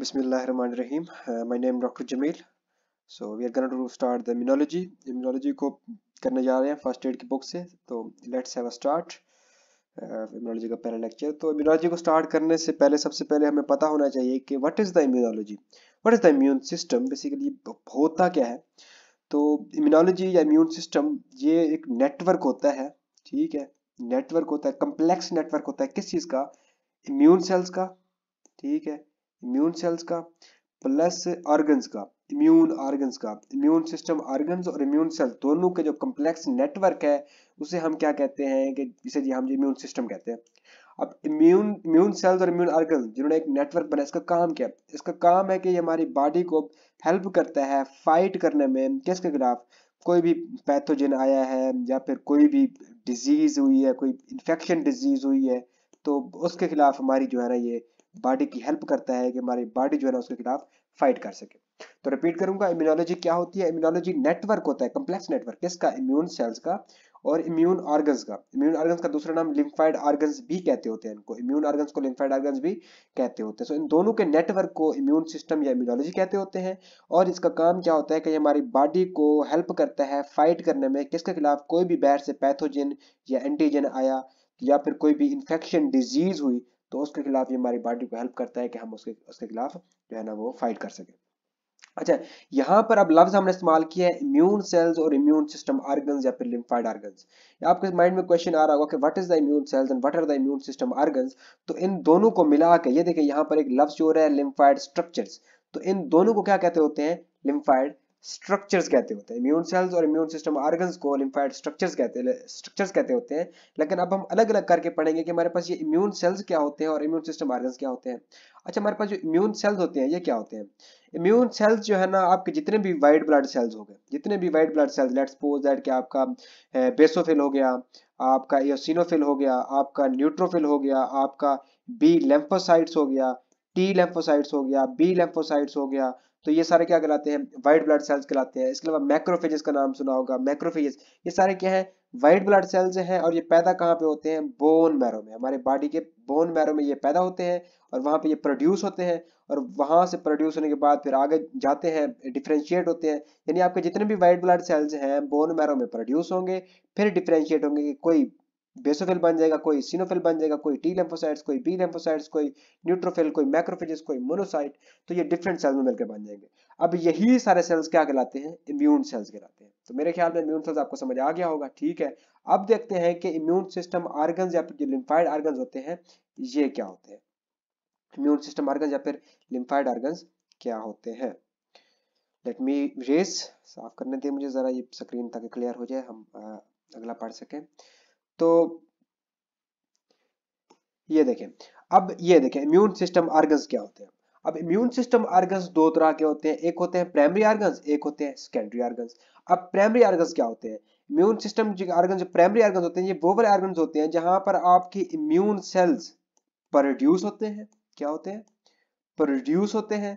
Bismillah ar-Rahman ar-Rahim. Uh, my name is Dr. Jamil. So we are going to start the immunology. Immunology को करने जा रहे हैं first aid की book से तो let's have a start. Uh, immunology का पहला lecture. तो immunology को start करने से पहले सबसे पहले हमें पता होना चाहिए कि what is the immunology what is the immune system basically होता क्या है तो immunology या immune system ये एक network होता है ठीक है Network होता है Complex network होता है किस चीज़ का Immune cells का ठीक है इम्यून सेल्स का प्लस ऑर्गन्स का इम्यून ऑर्गन्स का इम्यून सिस्टम ऑर्गन्स और इम्यून सेल दोनों के जो कम्प्लेक्स नेटवर्क है उसे हम क्या कहते हैं कि इसे जी हम इम्यून सिस्टम कहते हैं अब इम्यून इम्यून सेल्स और इम्यून ऑर्गन जिन्होंने एक नेटवर्क बनाया इसका काम क्या है इसका काम है कि ये हमारी बॉडी को हेल्प करता है फाइट करने में किसके खिलाफ कोई भी पैथोजन आया है या फिर कोई भी डिजीज हुई है कोई इन्फेक्शन डिजीज हुई है तो उसके खिलाफ हमारी जो है ना ये बॉडी की हेल्प करता है कि हमारी बॉडी जो है ना उसके खिलाफ फाइट कर सके तो रिपीट करूंगा इम्यूनोलॉजी क्या होती है इम्यूनोलॉजी नेटवर्क होता है कम्प्लेक्स नेटवर्क किसका इम्यून सेल्स का और इम्यून ऑर्गन्स का इम्यून ऑर्गन्स का दूसरा नाम लिम्फाइड ऑर्गन्स भी कहते होते हैं इनको इम्यून ऑर्गन्स को लिम्फाइड ऑर्गन्स भी कहते होते हैं सो इन दोनों के नेटवर्क को इम्यून सिस्टम या इम्यूनोलॉजी कहते होते हैं और इसका काम क्या होता है कि हमारी बॉडी को हेल्प करता है फाइट करने में किसके खिलाफ कोई भी बाहर से पैथोजिन या एंटीजन आया या फिर कोई भी इन्फेक्शन डिजीज हुई तो उसके खिलाफ ये हमारी बॉडी को हेल्प करता है कि हम उसके उसके खिलाफ जो है ना वो फाइट कर सकें अच्छा यहाँ पर अब लफ्ज हमने इस्तेमाल किया है इम्यून सेल्स और इम्यून सिस्टम ऑर्गन या फिर लिम्फाइड ऑर्गन आपके माइंड में क्वेश्चन आ रहा होगा कि what is the immune cells and what are the immune system organ तो इन दोनों को मिला के ये देखिए यहाँ पर एक लफ्ज जो रहा है लिम्फाइड स्ट्रक्चर तो इन दोनों को क्या कहते होते हैं लिम्फाइड स्ट्रक्चर्स कहते होते हैं इम्यून सेल्स और इम्यून सिस्टम ऑर्गन्स को लिम्फाइड स्ट्रक्चर्स कहते हैं स्ट्रक्चर्स कहते होते हैं लेकिन अब हम अलग अलग करके पढ़ेंगे कि हमारे पास ये इम्यून सेल्स क्या होते हैं और इम्यून सिस्टम ऑर्गन्स क्या होते हैं अच्छा हमारे पास जो इम्यून सेल्स होते हैं ये क्या होते हैं इम्यून सेल्स जो है ना आपके जितने भी वाइट ब्लड सेल्स हो गए जितने भी white blood cells let's suppose that कि आपका बेसोफिल हो गया आपका एसिनोफिल हो गया आपका न्यूट्रोफिल हो गया आपका बी लेम्फोसाइट्स हो गया टी लेम्फोसाइट्स हो गया बी लेम्फोसाइट्स हो गया तो ये सारे क्या कहलाते हैं व्हाइट ब्लड सेल्स कहलाते हैं इसके अलावा मैक्रोफेजेस का नाम सुना होगा मैक्रोफेजेस ये सारे क्या है व्हाइट ब्लड सेल्स हैं और ये पैदा कहाँ पे होते हैं बोन मैरो में हमारे बॉडी के बोन मैरो में ये पैदा होते हैं और वहाँ पे ये प्रोड्यूस होते हैं और वहाँ से प्रोड्यूस होने के बाद फिर आगे जाते हैं डिफ्रेंशिएट होते हैं यानी आपके जितने भी वाइट ब्लड सेल्स हैं बोन मैरो में प्रोड्यूस होंगे फिर डिफ्रेंशिएट होंगे कि कोई बेसोफिल बन जाएगा कोई सिनोफिल बन जाएगा कोई टी लेम्फोसाइट्स कोई बी लेम्फोसाइट्स कोई न्यूट्रोफिल कोई मैक्रोफेजेस कोई मोनोसाइट तो ये डिफरेंट सेल्स में मिलकर बन जाएंगे अब यही सारे सेल्स क्या कहलाते हैं इम्यून सेल्स कहलाते हैं तो मेरे ख्याल में इम्यून सेल्स आपको समझ आ गया होगा ठीक है अब देखते हैं कि इम्यून सिस्टम आर्गन या फिर जो लिम्फाइड आर्गन होते हैं ये क्या होते हैं इम्यून सिस्टम आर्गन या फिर लिम्फाइड आर्गन क्या होते हैं लेट मी रेस साफ करने दें मुझे ज़रा ये स्क्रीन ताकि क्लियर हो जाए हम अगला पढ़ सकें तो ये देखें अब ये देखें इम्यून सिस्टम आर्गन्स क्या होते हैं अब इम्यून सिस्टम आर्गन्स दो तरह के होते हैं एक होते हैं प्राइमरी आर्गन्स एक होते हैं सेकेंडरी आर्गन्स अब प्राइमरी आर्गन्स क्या होते हैं इम्यून सिस्टम जो आर्गन जो प्राइमरी आर्गन होते हैं ये वो वाले होते हैं जहां पर आपकी इम्यून सेल्स प्रोड्यूस होते हैं क्या होते हैं प्रोड्यूस होते हैं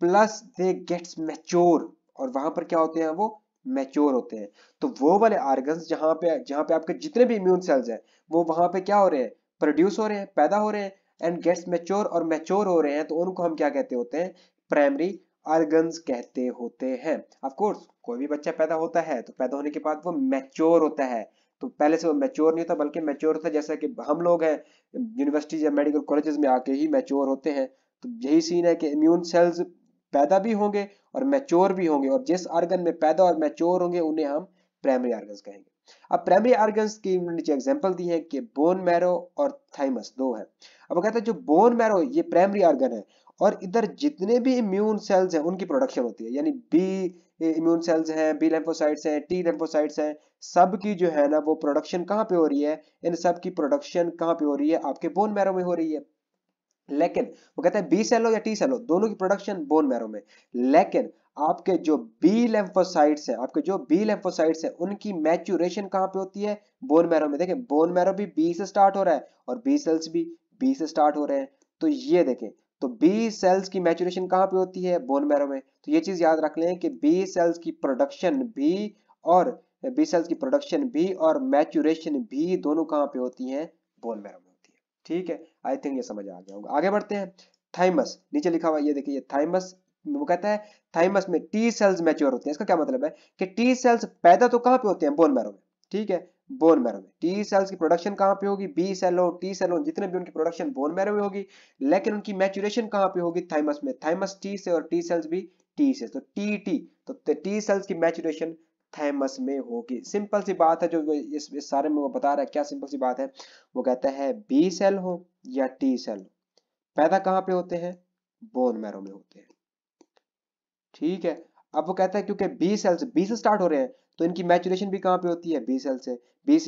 प्लस दे गेट्स मैच्योर और वहां पर क्या होते हैं वो मैच्योर होते हैं तो वो वाले ऑर्गन जहाँ पे जहाँ पे आपके जितने भी इम्यून सेल्स हैं वो वहाँ पे क्या हो रहे हैं प्रोड्यूस हो रहे हैं पैदा हो रहे हैं एंड गेट्स मैच्योर और मैच्योर हो रहे हैं तो उनको हम क्या कहते होते हैं प्राइमरी ऑर्गन कहते होते हैं अफकोर्स कोई भी बच्चा पैदा होता है तो पैदा होने के बाद वो मैच्योर होता है तो पहले से वो मैच्योर नहीं होता बल्कि मैच्योर होता जैसा कि हम लोग हैं यूनिवर्सिटीज या मेडिकल कॉलेजेस में आके ही मैच्योर होते हैं तो यही सीन है कि इम्यून सेल्स पैदा भी होंगे और मैच्योर भी होंगे और जिस आर्गन में पैदा और मैच्योर होंगे उन्हें हम प्राइमरी आर्गन्स कहेंगे अब प्राइमरी आर्गन्स की नीचे एग्जाम्पल दी है कि बोन मैरो और थाइमस दो है अब वो कहते हैं जो बोन मैरो ये प्राइमरी आर्गन है और इधर जितने भी इम्यून सेल्स हैं उनकी प्रोडक्शन होती है यानी बी इम्यून सेल्स हैं बी लेम्फोसाइट्स हैं टी लेम्फोसाइट्स हैं सब की जो है ना वो प्रोडक्शन कहाँ पे हो रही है इन सब की प्रोडक्शन कहाँ पे हो रही है आपके बोन मैरो में हो रही है लेकिन वो कहते हैं बी सेल हो या टी सेल हो दोनों की प्रोडक्शन बोन मैरो में लेकिन आपके जो बी लेम्फोसाइट्स हैं आपके जो बी लेम्फोसाइट्स हैं उनकी मैच्यूरेशन कहाँ पे होती है बोन मैरो में देखें बोन मैरो भी बी से स्टार्ट हो रहा है और बी सेल्स भी बी से स्टार्ट हो रहे हैं तो ये देखें तो बी सेल्स की मैच्यूरेशन कहाँ पे होती है बोन मैरो में तो ये चीज याद रख लें कि बी सेल्स की प्रोडक्शन भी और बी सेल्स की प्रोडक्शन भी और मैच्यूरेशन भी दोनों कहाँ पे होती है बोन मैरो में होती है ठीक है आई थिंक ये समझ आ गया होगा आगे बढ़ते हैं थाइमस नीचे लिखा हुआ ये देखिए थाइमस वो कहता है थाइमस में टी सेल्स मैच्योर होते हैं इसका क्या मतलब है कि टी सेल्स पैदा तो कहाँ पे होते हैं बोन मैरो में ठीक है बोन मैरो में टी सेल्स की प्रोडक्शन कहाँ पे होगी बी सेल हो टी सेल हो जितने भी उनकी प्रोडक्शन बोन मैरो में होगी लेकिन उनकी मैच्यूरेशन कहाँ पे होगी थाइमस में थाइमस टी से और टी सेल्स भी टी से तो टी टी तो टी सेल्स की मैच्यूरेशन थैमस में होगी सिंपल सी बात है जो इस, इस सारे में वो बता रहा है क्या सिंपल सी बात है वो कहता है बी सेल हो या टी सेल पैदा कहाँ पे होते हैं बोन मैरो में होते हैं ठीक है अब वो कहता है क्योंकि बी सेल्स बी से स्टार्ट हो रहे हैं तो इनकी मैचुरेशन भी कहाँ पे होती है बी सेल से बी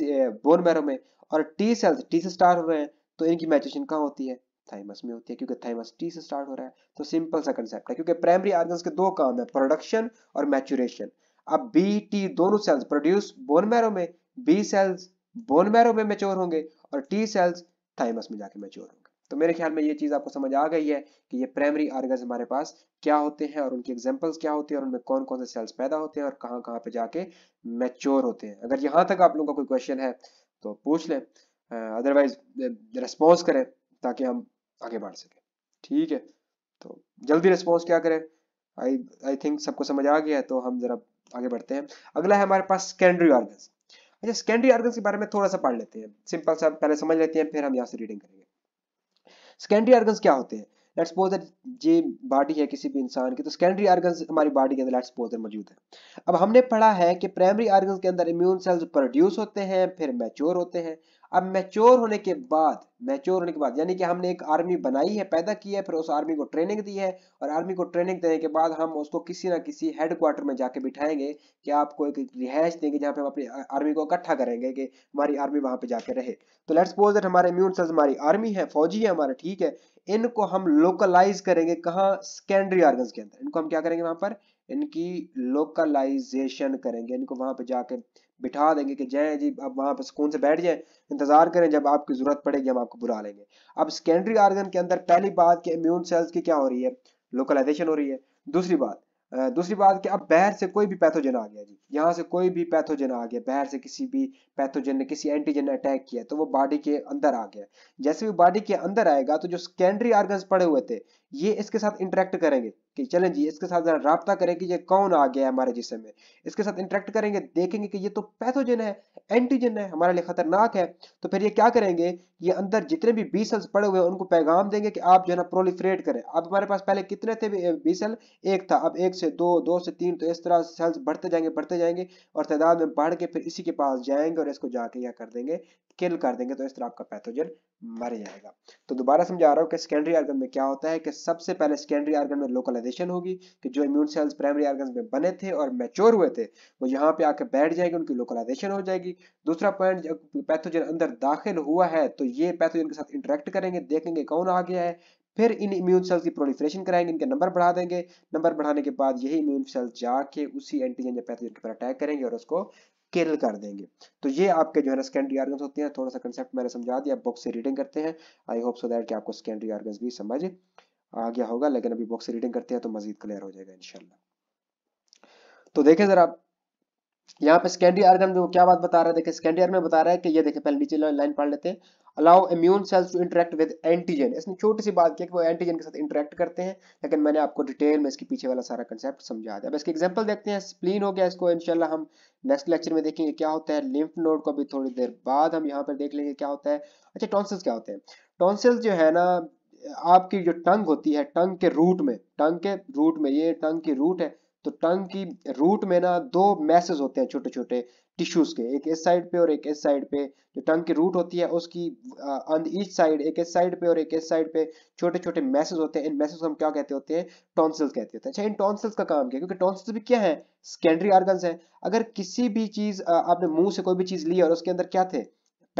बोन मैरो में और टी सेल्स टी से स्टार्ट हो रहे हैं तो इनकी मैचुरेशन कहाँ होती है थाइमस में होती है क्योंकि थाइमस टी से स्टार्ट हो रहा है तो सिंपल सा कंसेप्ट है क्योंकि प्राइमरी ऑर्गन्स के दो काम है प्रोडक्शन और मैचुरेशन अब बी टी दोनों सेल्स प्रोड्यूस बोन मैरो में बी सेल्स बोन मैरो में मेच्योर होंगे और टी सेल्स थाइमस में जाके मेच्योर होंगे तो मेरे ख्याल में ये चीज आपको समझ आ गई है कि ये प्राइमरी ऑर्गन्स हमारे पास क्या होते हैं और उनके एग्जांपल्स क्या होते हैं और उनमें कौन कौन से सेल्स पैदा होते हैं और कहाँ कहाँ पे जाके मैच्योर होते हैं अगर यहाँ तक आप लोगों का कोई क्वेश्चन है तो पूछ लें अदरवाइज रिस्पॉन्स करें ताकि हम आगे बढ़ सके ठीक है तो जल्दी रिस्पॉन्स क्या करें आई आई थिंक सबको समझ आ गया है तो हम जरा आगे बढ़ते हैं अगला है हमारे पास सेकेंडरी ऑर्गन अच्छा सेकेंडरी ऑर्गन के बारे में थोड़ा सा पढ़ लेते हैं सिंपल सा पहले समझ लेते हैं फिर हम यहाँ से रीडिंग करेंगे सेकेंडरी ऑर्गन क्या होते हैं लेट्स सपोज दैट ये बॉडी है किसी भी इंसान की तो सेकेंडरी ऑर्गन हमारी बॉडी के अंदर लेट्स सपोज मौजूद है अब हमने पढ़ा है कि प्राइमरी ऑर्गन के अंदर इम्यून सेल्स प्रोड्यूस होते हैं फिर मैच्योर होते हैं अब मैच्योर होने के बाद मैच्योर होने के बाद यानी कि हमने एक आर्मी बनाई है पैदा की है फिर उस आर्मी को ट्रेनिंग दी है और आर्मी को ट्रेनिंग देने के बाद हम उसको किसी ना किसी हेडक्वार्टर में जाके बिठाएंगे कि आपको एक रिहायश देंगे जहाँ पे हम अपनी आर्मी को इकट्ठा करेंगे कि हमारी आर्मी वहाँ पे जाके रहे तो लेट्स सपोज दैट हमारे इम्यून सेल्स हमारी आर्मी है फौजी है हमारा ठीक है इनको हम लोकलाइज करेंगे कहाँ सेकेंडरी ऑर्गन के अंदर इनको हम क्या करेंगे वहाँ पर इनकी लोकलाइजेशन करेंगे इनको वहाँ पे जाके बिठा देंगे कि जय जी अब वहाँ पर सुकून से बैठ जाए इंतजार करें जब आपकी जरूरत पड़ेगी हम आपको बुला लेंगे अब सेकेंडरी आर्गन के अंदर पहली बात कि इम्यून सेल्स की क्या हो रही है लोकलाइजेशन हो रही है दूसरी बात दूसरी बात कि अब बहर से कोई भी पैथोजन आ गया जी यहाँ से कोई भी पैथोजन आ गया बहर से किसी भी पैथोजन ने किसी एंटीजन ने अटैक किया तो वो बॉडी के अंदर आ गया जैसे भी बॉडी के अंदर आएगा तो जो सेकेंडरी आर्गन पड़े हुए थे ये इसके साथ इंटरेक्ट करेंगे कि चलें जी इसके साथ जरा रबता करें कि ये कौन आ गया है हमारे जिसम में इसके साथ इंटरेक्ट करेंगे देखेंगे कि ये तो पैथोजन है एंटीजन है हमारे लिए खतरनाक है तो फिर ये क्या करेंगे ये अंदर जितने भी बी सेल्स पड़े हुए हैं उनको पैगाम देंगे कि आप जो है ना प्रोलिफ्रेट करें अब हमारे पास पहले कितने थे बी सेल एक था अब एक से दो दो से तीन तो इस तरह सेल्स बढ़ते जाएंगे बढ़ते जाएंगे और तादाद में बढ़ के फिर इसी के पास जाएंगे और इसको जाके क्या कर देंगे किल कर देंगे तो इस तरह आपका पैथोजन मर जाएगा तो दोबारा समझा रहा हूँ कि सेकेंडरी आर्गन में क्या होता है कि सबसे पहले सेकेंडरी आर्गन में लोकलाइजेशन होगी कि जो इम्यून सेल्स प्राइमरी आर्गन में बने थे और मेच्योर हुए थे वो यहाँ पे आके बैठ जाएंगे उनकी लोकलाइजेशन हो जाएगी दूसरा पॉइंट पैथोजन अंदर दाखिल हुआ है तो ये पैथोजन के साथ इंटरेक्ट करेंगे देखेंगे कौन आ गया है फिर इन इम्यून सेल्स की प्रोलिफ्रेशन कराएंगे इनके नंबर बढ़ा देंगे नंबर बढ़ाने के बाद यही इम्यून सेल्स जाके उसी एंटीजन या पैथोजन के ऊपर अटैक करेंगे और उसको किल कर देंगे तो ये आपके जो है ना सेकेंडरी आर्गन्स होते हैं थोड़ा सा कंसेप्ट मैंने समझा दिया बुक से रीडिंग करते हैं आई होप सो दैट कि आपको सेकेंडरी आर्गन्स भी समझ आ गया होगा लेकिन अभी बुक से रीडिंग करते हैं तो मजीद क्लियर हो जाएगा इनशाला तो देखें जरा यहाँ पे सेकेंडरी आर्गन में क्या बात बता रहा है देखिए सेकेंडरी आर्गन में बता रहा है कि ये देखिए पहले नीचे लाइन पढ़ लेते हैं allow immune cells to interact with antigen इसने छोटी सी बात की कि वो एंटीजन के साथ इंटरेक्ट करते हैं लेकिन मैंने आपको डिटेल में इसके पीछे वाला सारा कंसेप्ट समझा दिया अब इसके एग्जाम्पल देखते हैं स्प्लीन हो गया इसको इनशाला हम नेक्स्ट लेक्चर में देखेंगे क्या होता है लिम्फ नोड को भी थोड़ी देर बाद हम यहाँ पर देख लेंगे क्या होता है अच्छा टॉन्सल्स क्या होते हैं टॉन्सल्स जो है ना आपकी जो टंग होती है टंग के रूट में टंग के रूट में ये टंग की रूट है तो टंग की रूट में ना दो मैसेज होते हैं छोटे छोटे टिश्यूज के एक इस साइड पे और एक इस साइड पे जो टंग की रूट होती है उसकी ऑन ईच साइड एक इस साइड पे और एक इस साइड पे छोटे छोटे मैसेज होते हैं इन मैसेज हम क्या कहते होते हैं टॉन्सल्स कहते होते हैं अच्छा इन टॉन्सल्स का काम क्या क्योंकि टॉन्सल्स भी क्या है सेकेंडरी ऑर्गन्स है अगर किसी भी चीज आपने मुंह से कोई भी चीज ली और उसके अंदर क्या थे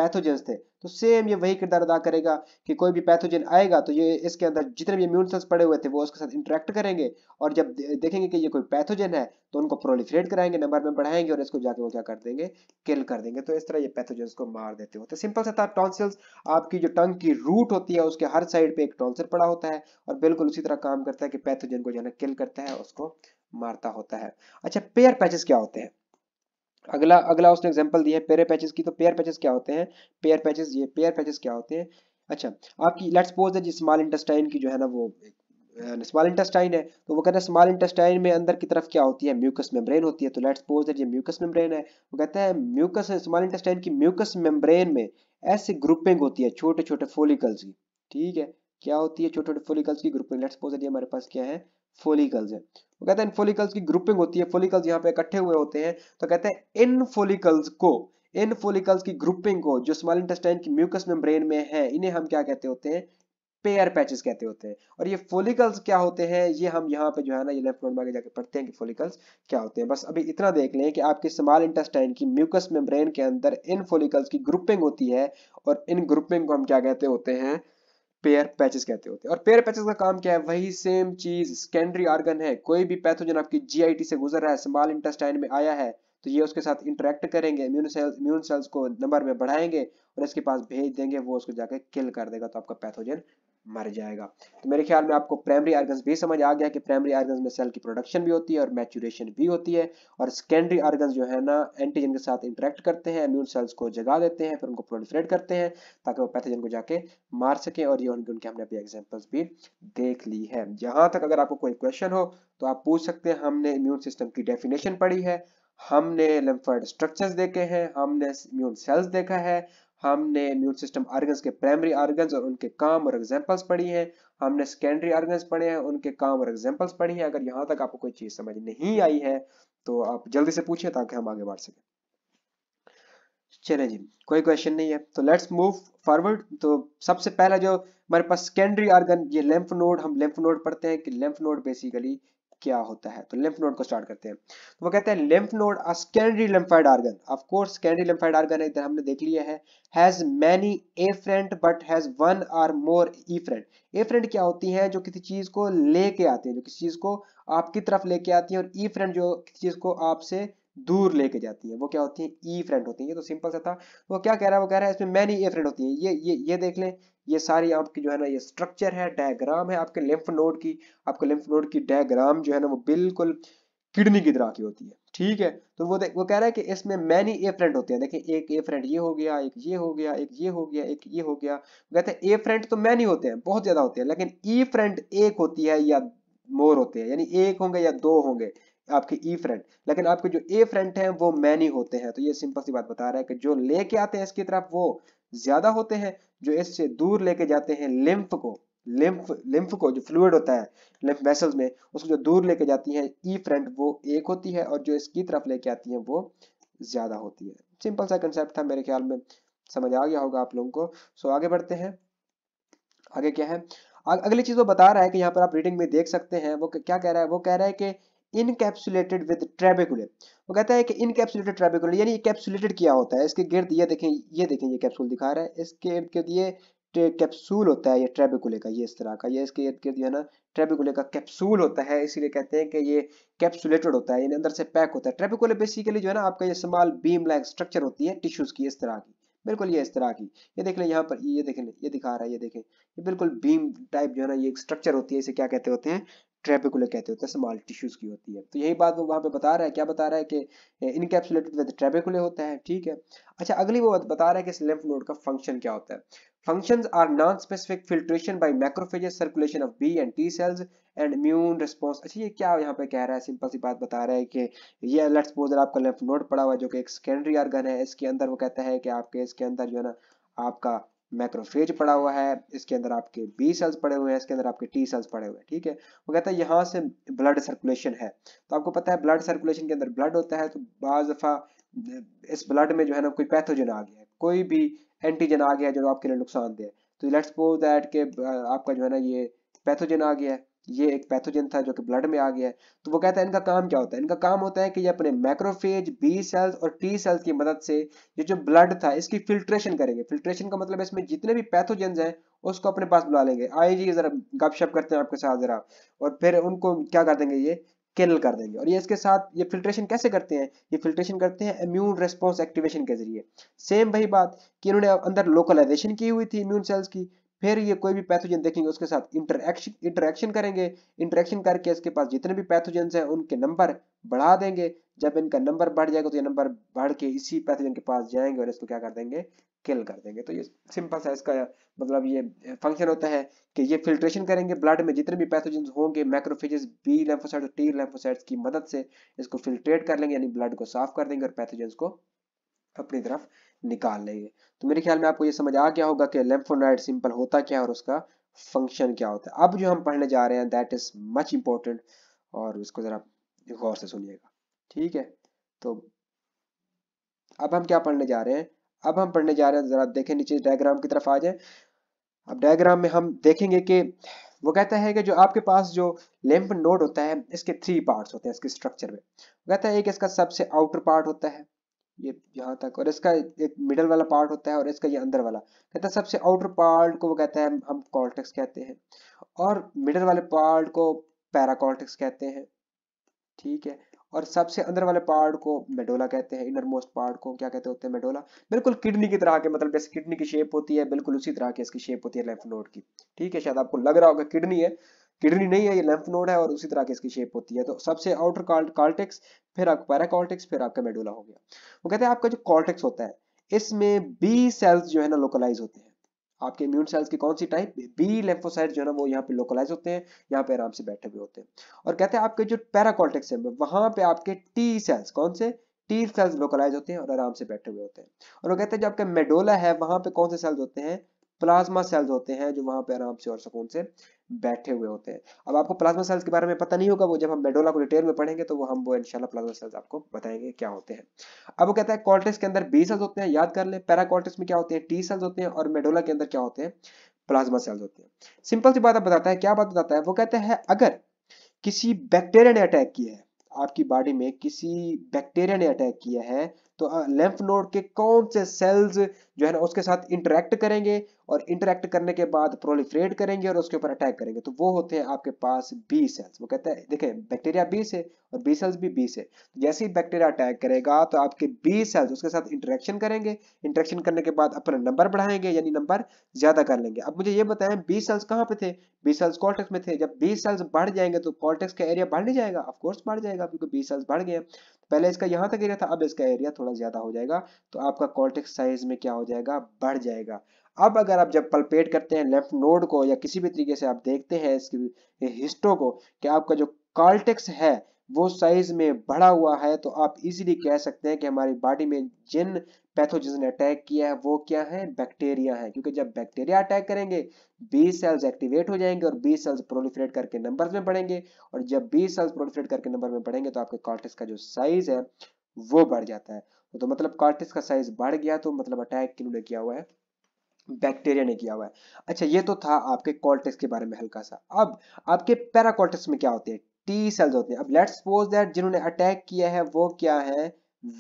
पैथोजेंस थे तो सेम ये वही किरदार अदा करेगा कि कोई भी पैथोजन आएगा तो ये इसके अंदर जितने भी इम्यून सेल्स पड़े हुए थे वो उसके साथ इंटरेक्ट करेंगे और जब देखेंगे कि ये कोई पैथोजन है तो उनको प्रोलिफरेट कराएंगे नंबर में बढ़ाएंगे और इसको जाके वो क्या कर देंगे किल कर देंगे तो इस तरह ये पैथोजन को मार देते हो तो सिंपल से था टॉन्सिल्स आपकी जो टंग की रूट होती है उसके हर साइड पर एक टॉन्सिल पड़ा होता है और बिल्कुल उसी तरह काम करता है कि पैथोजन को जो है किल करता है उसको मारता होता है अच्छा पेयर पैचेस क्या होते हैं अगला अगला उसने एग्जाम्पल दिया है पेयर पैचेस की तो पेयर पैचेस क्या होते हैं पेयर पैचेस ये पेयर पैचेस क्या होते हैं अच्छा आपकी लेट्स सपोज है जी स्मॉल इंटेस्टाइन की जो है ना वो स्मॉल इंटेस्टाइन है तो वो कहते हैं स्मॉल इंटेस्टाइन में अंदर की तरफ क्या होती है म्यूकस मेम्ब्रेन होती है तो लेट्स सपोज है जी म्यूकस मेम्ब्रेन है वो कहते हैं म्यूकस स्मॉल इंटेस्टाइन की म्यूकस मेम्ब्रेन में ऐसे ग्रुपिंग होती है छोटे छोटे फोलिकल्स की ठीक है क्या होती है छोटे छोटे फोलिकल्स की ग्रुपिंग लेट्स सपोज है ये हमारे पास क्या है फोलिकल्स है वो कहते हैं इन फोलिकल्स की ग्रुपिंग होती है फोलिकल्स यहाँ पे इकट्ठे हुए होते हैं तो कहते हैं इन फोलिकल्स को इन फोलिकल्स की ग्रुपिंग को जो स्मॉल इंटेस्टाइन की म्यूकस मेम्ब्रेन में है इन्हें हम क्या कहते होते हैं पेयर पैचेस कहते होते हैं और ये फोलिकल्स क्या होते हैं ये हम यहाँ पे जो है ना ये लेफ्ट नोट में जाके पढ़ते हैं कि फोलिकल्स क्या होते हैं बस अभी इतना देख लें कि आपके स्मॉल इंटेस्टाइन की म्यूकस मेम्ब्रेन के अंदर इन फोलिकल्स की ग्रुपिंग होती है और इन ग्रुपिंग को हम क्या कहते होते हैं पेयर पैचेस कहते होते हैं और पेयर पैचेस का काम क्या है वही सेम चीज सेकेंडरी ऑर्गन है कोई भी पैथोजन आपकी जीआईटी से गुजर रहा है स्मॉल इंटेस्टाइन में आया है तो ये उसके साथ इंटरेक्ट करेंगे इम्यून सेल्स इम्यून सेल्स को नंबर में बढ़ाएंगे और इसके पास भेज देंगे वो उसको जाके किल कर देगा तो आपका पैथोजन मर जाएगा तो मेरे ख्याल में आपको प्राइमरी आर्गन्स भी समझ आ गया कि प्राइमरी आर्गन्स में सेल की प्रोडक्शन भी होती है और मैचुरेशन भी होती है और सेकेंडरी आर्गन्स जो है ना एंटीजन के साथ इंटरेक्ट करते हैं इम्यून सेल्स को जगा देते हैं फिर उनको प्रोलिफरेट करते हैं ताकि वो पैथोजन को जाके मार सके और ये उनके उनके हमने अभी एग्जाम्पल्स भी देख ली है यहाँ तक अगर आपको कोई क्वेश्चन हो तो आप पूछ सकते हैं हमने इम्यून सिस्टम की डेफिनेशन पढ़ी है हमने लिम्फाइड स्ट्रक्चर्स देखे हैं हमने इम्यून सेल्स देखा है हमने इम्यून सिस्टम आर्गन्स के प्राइमरी आर्गन्स और उनके काम और एग्जाम्पल्स पढ़ी हैं हमने सेकेंडरी आर्गन्स पढ़े हैं उनके काम और एग्जाम्पल्स पढ़ी हैं अगर यहाँ तक आपको कोई चीज़ समझ नहीं आई है तो आप जल्दी से पूछे ताकि हम आगे बढ़ सकें चले जी कोई क्वेश्चन नहीं है तो लेट्स मूव फॉरवर्ड तो सबसे पहला जो हमारे पास सेकेंडरी ऑर्गन ये लेम्फ नोड हम लेम्फ नोड पढ़ते हैं कि लेम्फ नोड बेसिकली क्या होता है तो लिम्फ नोड को स्टार्ट करते हैं तो वो कहते हैं lymph node a secondary lymphoid organ of course secondary lymphoid organ इधर हमने देख लिया है has many afferent but has one or more efferent efferent क्या होती है जो किसी चीज को लेके आती है जो किसी चीज को आपकी तरफ लेके आती है और ईफ्रेंट e जो किसी चीज को आपसे दूर लेके जाती है वो क्या होती है ई फ्रेंड होती है ये तो सिंपल सा था वो क्या कह रहा है वो कह रहा है इसमें मैनी ए फ्रेंड होती है ये ये ये देख लें ये सारी आपकी जो है ना ये स्ट्रक्चर है डायग्राम है आपके लिम्फ नोड की आपके लिम्फ नोड की डायग्राम जो है ना वो बिल्कुल किडनी की तरह की होती है ठीक है तो वो वो कह रहा है कि इसमें मैनी ए फ्रेंड होते हैं देखिए एक ए फ्रेंड ये हो गया एक ये हो गया एक ये हो गया एक ये हो गया कहते हैं ए फ्रेंड तो मैनी होते हैं बहुत ज्यादा होते हैं लेकिन ई e फ्रेंड एक होती है या मोर होते हैं यानी एक होंगे या दो होंगे आपके ई e फ्रेंड लेकिन आपके जो ए फ्रेंड हैं वो मैनी होते हैं तो ये सिंपल सी बात बता रहा है कि जो लेके आते हैं इसकी तरफ वो ज्यादा होते हैं जो इससे दूर लेके जाते हैं लिम्फ को लिम्फ लिम्फ को जो फ्लूड होता है लिम्फ वेसल्स में उसको जो दूर लेके जाती है ई फ्रंट वो एक होती है और जो इसकी तरफ लेके आती है वो ज्यादा होती है सिंपल सा कंसेप्ट था मेरे ख्याल में समझ आ गया होगा आप लोगों को सो आगे बढ़ते हैं आगे क्या है अगली चीज वो बता रहा है कि यहाँ पर आप रीडिंग में देख सकते हैं वो क्या कह रहा है वो कह रहा है कि इनकेप्सुलेटेड विद ट्रेबेकुलर वो कहता है कि इनकेप्सुलेटेड ट्रेबेकुलर यानी ये कैप्सुलेटेड किया होता है इसके गिर्द ये देखें ये देखें ये कैप्सूल दिखा रहा है इसके इर्द गिर्द ये कैप्सूल होता है ये ट्रेबेकुले का ये इस तरह का ये इसके इर्द गिर्द ना ट्रेबिकुले का कैप्सूल होता है इसीलिए कहते हैं कि ये कैप्सुलेटेड होता है यानी अंदर से पैक होता है ट्रेबिकुले बेसिकली जो है ना आपका ये स्मॉल बीम लाइक स्ट्रक्चर होती है टिश्यूज की इस तरह की बिल्कुल ये इस तरह की ये देख लें यहाँ पर ये देख लें ये दिखा रहा है ये देखें ये बिल्कुल बीम टाइप जो है ना ये स्ट्रक्चर होती है इसे क्या कहते होते हैं ट्रेबिकुलर कहते होते हैं स्मॉल टिश्यूज की होती है तो यही बात वो वहाँ पे बता रहा है क्या बता रहा है कि इनकेप्सुलेटेड विद ट्रेबेकुलर होता है ठीक है अच्छा अगली वो बता रहा है कि इस लिम्फ नोड का फंक्शन क्या होता है functions are non specific filtration by macrophages circulation of B and T cells and immune response अच्छा ये क्या यहाँ पे कह रहा है सिंपल सी बात बता रहा है कि ये लेट्स सपोज आपका लिम्फ नोड पड़ा हुआ जो कि एक सेकेंडरी ऑर्गन है इसके अंदर वो कहता है कि आपके इसके अंदर जो है ना आपका मैक्रोफेज पड़ा हुआ है इसके अंदर आपके बी सेल्स पड़े हुए हैं इसके अंदर आपके टी सेल्स पड़े हुए हैं ठीक है वो कहता है यहाँ से ब्लड सर्कुलेशन है तो आपको पता है ब्लड सर्कुलेशन के अंदर ब्लड होता है तो बाज दफा इस ब्लड में जो है ना कोई पैथोजन आ गया है कोई भी एंटीजन आ गया है जो आपके लिए नुकसान दे तो लेट्स सपोज दैट के आपका जो है ना ये पैथोजन आ गया है ये एक पैथोजन था जो कि ब्लड में आ गया है तो वो कहता है इनका काम क्या होता है इनका काम होता है कि ये अपने मैक्रोफेज बी सेल्स और टी सेल्स की मदद से ये जो ब्लड था इसकी फिल्ट्रेशन करेंगे फिल्ट्रेशन का मतलब इसमें जितने भी पैथोजन हैं उसको अपने पास बुला लेंगे आए जी जरा गपशप करते हैं आपके साथ जरा और फिर उनको क्या कर देंगे ये किल कर देंगे और ये इसके साथ ये फिल्ट्रेशन कैसे करते हैं ये फिल्ट्रेशन करते हैं इम्यून रेस्पॉन्स एक्टिवेशन के जरिए सेम वही बात कि इन्होंने अंदर लोकलाइजेशन की हुई थी इम्यून सेल्स की फिर ये कोई भी पैथोजन देखेंगे उसके साथ इंटरक्शन इंटरेक्शन करेंगे इंटरेक्शन करके इसके पास जितने भी पैथोजन हैं उनके नंबर बढ़ा देंगे जब इनका नंबर बढ़ जाएगा तो ये नंबर बढ़ के इसी पैथोजन के पास जाएंगे और इसको क्या कर देंगे किल कर देंगे तो ये सिंपल सा इसका मतलब ये फंक्शन होता है कि ये फिल्ट्रेशन करेंगे ब्लड में जितने भी पैथोजन होंगे मैक्रोफेजेस बी लैम्फोसाइट और टी लैम्फोसाइट्स की मदद से इसको फिल्ट्रेट कर लेंगे यानी ब्लड को साफ कर देंगे और पैथोजन को अपनी तरफ निकाल लेंगे तो मेरे ख्याल में आपको ये समझ आ गया होगा कि लेम्फोनाइड सिंपल होता क्या है और उसका फंक्शन क्या होता है अब जो हम पढ़ने जा रहे हैं दैट इज मच इम्पोर्टेंट और इसको ज़रा गौर से सुनिएगा ठीक है तो अब हम क्या पढ़ने जा रहे हैं अब हम पढ़ने जा रहे हैं ज़रा देखें नीचे डायग्राम की तरफ आ जाए अब डायग्राम में हम देखेंगे कि वो कहता है कि जो आपके पास जो लैम्प नोड होता है इसके थ्री पार्ट्स होते हैं इसके स्ट्रक्चर में वो कहता है एक इसका सबसे आउटर पार्ट होता है ये यहाँ तक और इसका एक मिडल वाला पार्ट होता है और इसका ये अंदर वाला कहता है सबसे आउटर पार्ट को वो कहता है हम कॉर्टेक्स कहते हैं और मिडल वाले पार्ट को पैराकॉर्टेक्स कहते हैं ठीक है और सबसे अंदर वाले पार्ट को मेडोला कहते हैं इनर मोस्ट पार्ट को क्या कहते होते हैं मेडोला बिल्कुल किडनी की तरह के मतलब जैसे किडनी की शेप होती है बिल्कुल उसी तरह की इसकी शेप होती है लेफ्ट नोड की ठीक है शायद आपको लग रहा होगा किडनी है किडनी नहीं है ये लेम्फ नोड है और उसी तरह की इसकी शेप होती है तो सबसे आउटर कॉल्टेक्स फिर आपका पैराकॉल्टेक्स फिर आपका मेडुला हो गया वो कहते हैं आपका जो कॉल्टेक्स होता है इसमें बी सेल्स जो है ना लोकलाइज होते हैं आपके इम्यून सेल्स की कौन सी टाइप बी लेम्फोसाइट जो है ना वो यहाँ पे लोकलाइज होते हैं यहाँ पे आराम से बैठे हुए होते हैं और कहते हैं आपके जो पैराकॉल्टेक्स है वहां पे आपके टी सेल्स कौन से टी सेल्स लोकलाइज होते हैं और आराम से बैठे हुए होते हैं और वो कहते हैं जो आपका मेडोला है वहां पे कौन से सेल्स होते हैं प्लाज्मा सेल्स होते हैं जो वहां पे आराम से और सुकून से बैठे हुए होते हैं अब आपको प्लाज्मा सेल्स के बारे में पता नहीं होगा वो जब हम मेडोला को डिटेल में पढ़ेंगे तो वो हम वो इंशाल्लाह प्लाज्मा सेल्स आपको बताएंगे क्या होते हैं अब वो कहता है कॉर्टेक्स के अंदर बी सेल्स होते हैं याद कर ले पैराकॉर्टेक्स में क्या होते हैं टी सेल्स होते हैं और मेडोला के अंदर क्या होते हैं प्लाज्मा सेल्स होते हैं सिंपल सी बात बताता है क्या बात बताता है वो कहते हैं अगर किसी बैक्टेरिया ने अटैक किया है आपकी बॉडी में किसी बैक्टीरिया ने अटैक किया है तो लेम्फ नोड के कौन से सेल्स जो है ना उसके साथ इंटरेक्ट करेंगे और इंटरेक्ट करने के बाद प्रोलिफ्रेट करेंगे और उसके ऊपर अटैक करेंगे तो वो होते हैं आपके पास बी सेल्स वो कहते हैं देखें बैक्टीरिया बी से और बी सेल्स भी बी से तो जैसे ही बैक्टीरिया अटैक करेगा तो आपके बी सेल्स उसके साथ इंटरेक्शन करेंगे इंटरेक्शन करने के बाद अपना नंबर बढ़ाएंगे यानी नंबर ज्यादा कर लेंगे अब मुझे ये बताएं बी सेल्स कहाँ पे थे बी सेल्स कॉर्टेक्स में थे जब बी सेल्स बढ़ जाएंगे तो कॉर्टेक्स का एरिया बढ़ नहीं जाएगा ऑफकोर्स बढ़ जाएगा क्योंकि बी सेल्स बढ़ गए पहले इसका यहाँ तक एरिया था अब इसका एरिया थोड़ा ज्यादा हो जाएगा तो आपका कॉर्टेक्स साइज में क्या हो जाएगा बढ़ जाएगा अब अगर आप जब पल्पेट करते हैं लेफ्ट नोड को या किसी भी तरीके से आप देखते हैं इसकी हिस्टो को कि आपका जो कॉल्टेक्स है वो साइज में बढ़ा हुआ है तो आप इजीली कह सकते हैं कि हमारी बॉडी में जिन पैथोजिन ने अटैक किया है वो क्या है बैक्टीरिया है क्योंकि जब बैक्टीरिया अटैक करेंगे बी सेल्स एक्टिवेट हो जाएंगे और बी सेल्स प्रोलिफरेट करके नंबर में बढ़ेंगे और जब बी सेल्स प्रोलिफरेट करके नंबर में बढ़ेंगे तो आपके कॉर्टेक्स का जो साइज है वो बढ़ जाता है तो मतलब कार्टिस का साइज बढ़ गया तो मतलब अटैक किन्होंने किया हुआ है बैक्टीरिया ने किया हुआ है अच्छा ये तो था आपके कॉल्टेस के बारे में हल्का सा अब आपके पैराकॉल्टेस में क्या होते हैं टी सेल्स होते हैं अब लेट्स सपोज दैट जिन्होंने अटैक किया है वो क्या है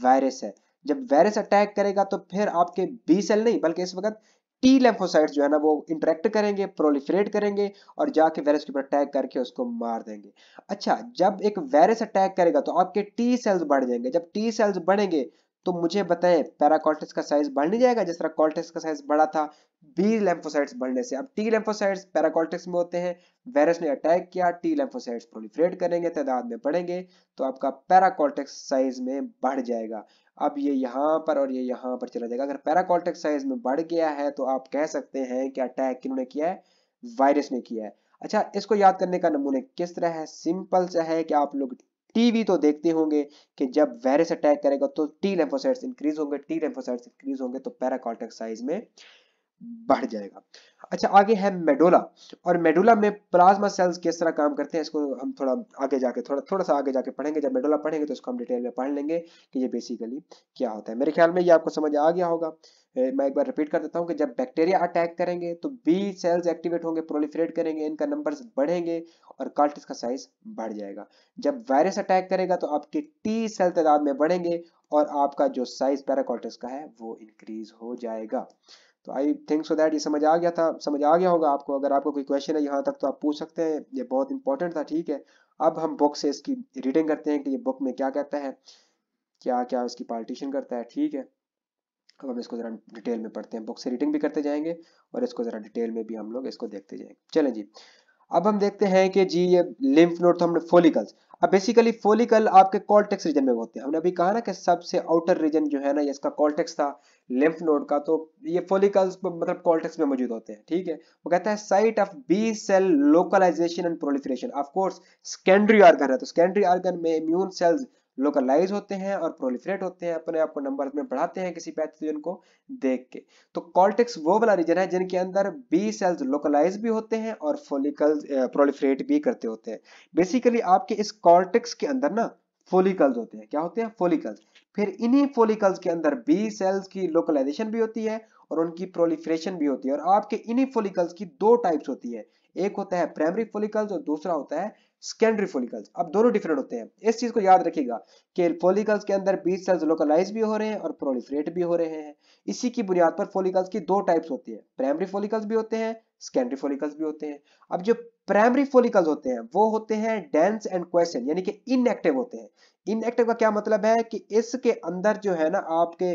वायरस है जब वायरस अटैक करेगा तो फिर आपके बी सेल नहीं बल्कि इस वक्त टी लेम्फोसाइट्स जो है ना वो इंटरेक्ट करेंगे प्रोलिफरेट करेंगे और जाके वायरस के ऊपर अटैक करके उसको मार देंगे अच्छा जब एक वायरस अटैक करेगा तो आपके टी सेल्स बढ़ जाएंगे जब टी सेल्स बढ़ेंगे तो मुझे बताएं पैराकॉर्टेक्स का साइज बढ़ नहीं जाएगा जिस तरह कॉर्टेक्स का साइज बढ़ा था बी लैम्फोसाइट्स बढ़ने से अब टी लैम्फोसाइट्स पैराकॉर्टेक्स में होते हैं वायरस ने अटैक किया टी लैम्फोसाइट्स प्रोलिफरेट करेंगे तादाद में बढ़ेंगे तो आपका पैराकॉर्टेक्स साइज में बढ़ जाएगा अब ये यहाँ पर और ये यहाँ पर चला जाएगा अगर पैराकॉर्टेक्स साइज में बढ़ गया है तो आप कह सकते हैं कि अटैक किन्होंने किया है वायरस ने किया है अच्छा इसको याद करने का नमूने किस तरह है सिंपल सा है कि आप लोग टीवी तो देखते होंगे कि जब वायरस अटैक करेगा तो टी लेम्फोसाइट्स इंक्रीज होंगे टी लेम्फोसाइट्स इंक्रीज होंगे तो पैराकॉर्टेक्स साइज में बढ़ जाएगा अच्छा आगे है मेडोला और मेडोला में प्लाज्मा सेल्स किस तरह काम करते हैं इसको हम थोड़ा आगे जाके थोड़ा थोड़ा सा आगे जाके पढ़ेंगे जब मेडोला पढ़ेंगे तो उसको हम डिटेल में पढ़ लेंगे कि ये बेसिकली क्या होता है मेरे ख्याल में ये आपको समझ आ गया होगा मैं एक बार रिपीट कर देता हूँ कि जब बैक्टीरिया अटैक करेंगे तो बी सेल्स एक्टिवेट होंगे प्रोलिफरेट करेंगे इनका नंबर बढ़ेंगे और कार्टिस का साइज बढ़ जाएगा जब वायरस अटैक करेगा तो आपके टी सेल तादाद में बढ़ेंगे और आपका जो साइज पैराकॉर्टिस का है वो इंक्रीज हो जाएगा तो आई थिंक सो दैट ये समझ आ गया था समझ आ गया होगा आपको अगर आपको कोई क्वेश्चन है यहाँ तक तो आप पूछ सकते हैं ये बहुत इंपॉर्टेंट था ठीक है अब हम बुक से इसकी रीडिंग करते हैं कि ये बुक में क्या कहता है क्या क्या इसकी पार्टीशन करता है ठीक है अब हम इसको ज़रा डिटेल में पढ़ते हैं बुक से रीडिंग भी करते जाएंगे और इसको ज़रा डिटेल में भी हम लोग इसको देखते जाएंगे चलें जी अब हम देखते हैं कि जी ये लिम्फ नोड तो हमने फोलिकल्स अब बेसिकली फोलिकल आपके कॉल्टेक्स रीजन में होते हैं हमने अभी कहा ना कि सबसे आउटर रीजन जो है ना इसका कॉल्टेक्स था लेफ्ट नोड का तो ये फोलिकल्स मतलब कॉल्टेक्स में मौजूद होते हैं ठीक है वो कहता है site of B cell localization and proliferation of course secondary organ है तो सेकेंडरी ऑर्गन में इम्यून सेल्स लोकलाइज होते हैं और प्रोलिफरेट होते हैं अपने आप को नंबर में बढ़ाते हैं किसी पैथोजन को देख के तो कॉल्टेक्स वो वाला रीजन है जिनके अंदर बी सेल्स लोकलाइज भी होते हैं और फोलिकल्स प्रोलिफरेट भी करते होते हैं बेसिकली आपके इस कॉल्टेक्स के अंदर ना फोलिकल्स होते हैं क्या होते हैं फोलिकल्स फिर इन्हीं फोलिकल्स के अंदर बी सेल्स की लोकलाइजेशन भी होती है और उनकी प्रोलिफ्रेशन भी होती है और आपके इन्हीं फोलिकल्स की दो टाइप्स होती है एक होता है प्राइमरी फोलिकल्स और दूसरा होता है सेकेंडरी फोलिकल्स अब दोनों डिफरेंट होते हैं इस चीज को याद रखिएगा कि फोलिकल्स के अंदर बीच सेल्स लोकलाइज भी हो रहे हैं और प्रोलिफ्रेट भी हो रहे हैं इसी की बुनियाद पर फोलिकल्स की दो टाइप्स होती है प्राइमरी फोलिकल्स भी होते हैं सेकेंडरी फोलिकल्स भी होते हैं अब जो प्राइमरी फोलिकल्स होते हैं वो होते हैं डेंस एंड क्वेश्चन यानी कि इनएक्टिव होते हैं इनएक्टिव का क्या मतलब है कि इसके अंदर जो है ना आपके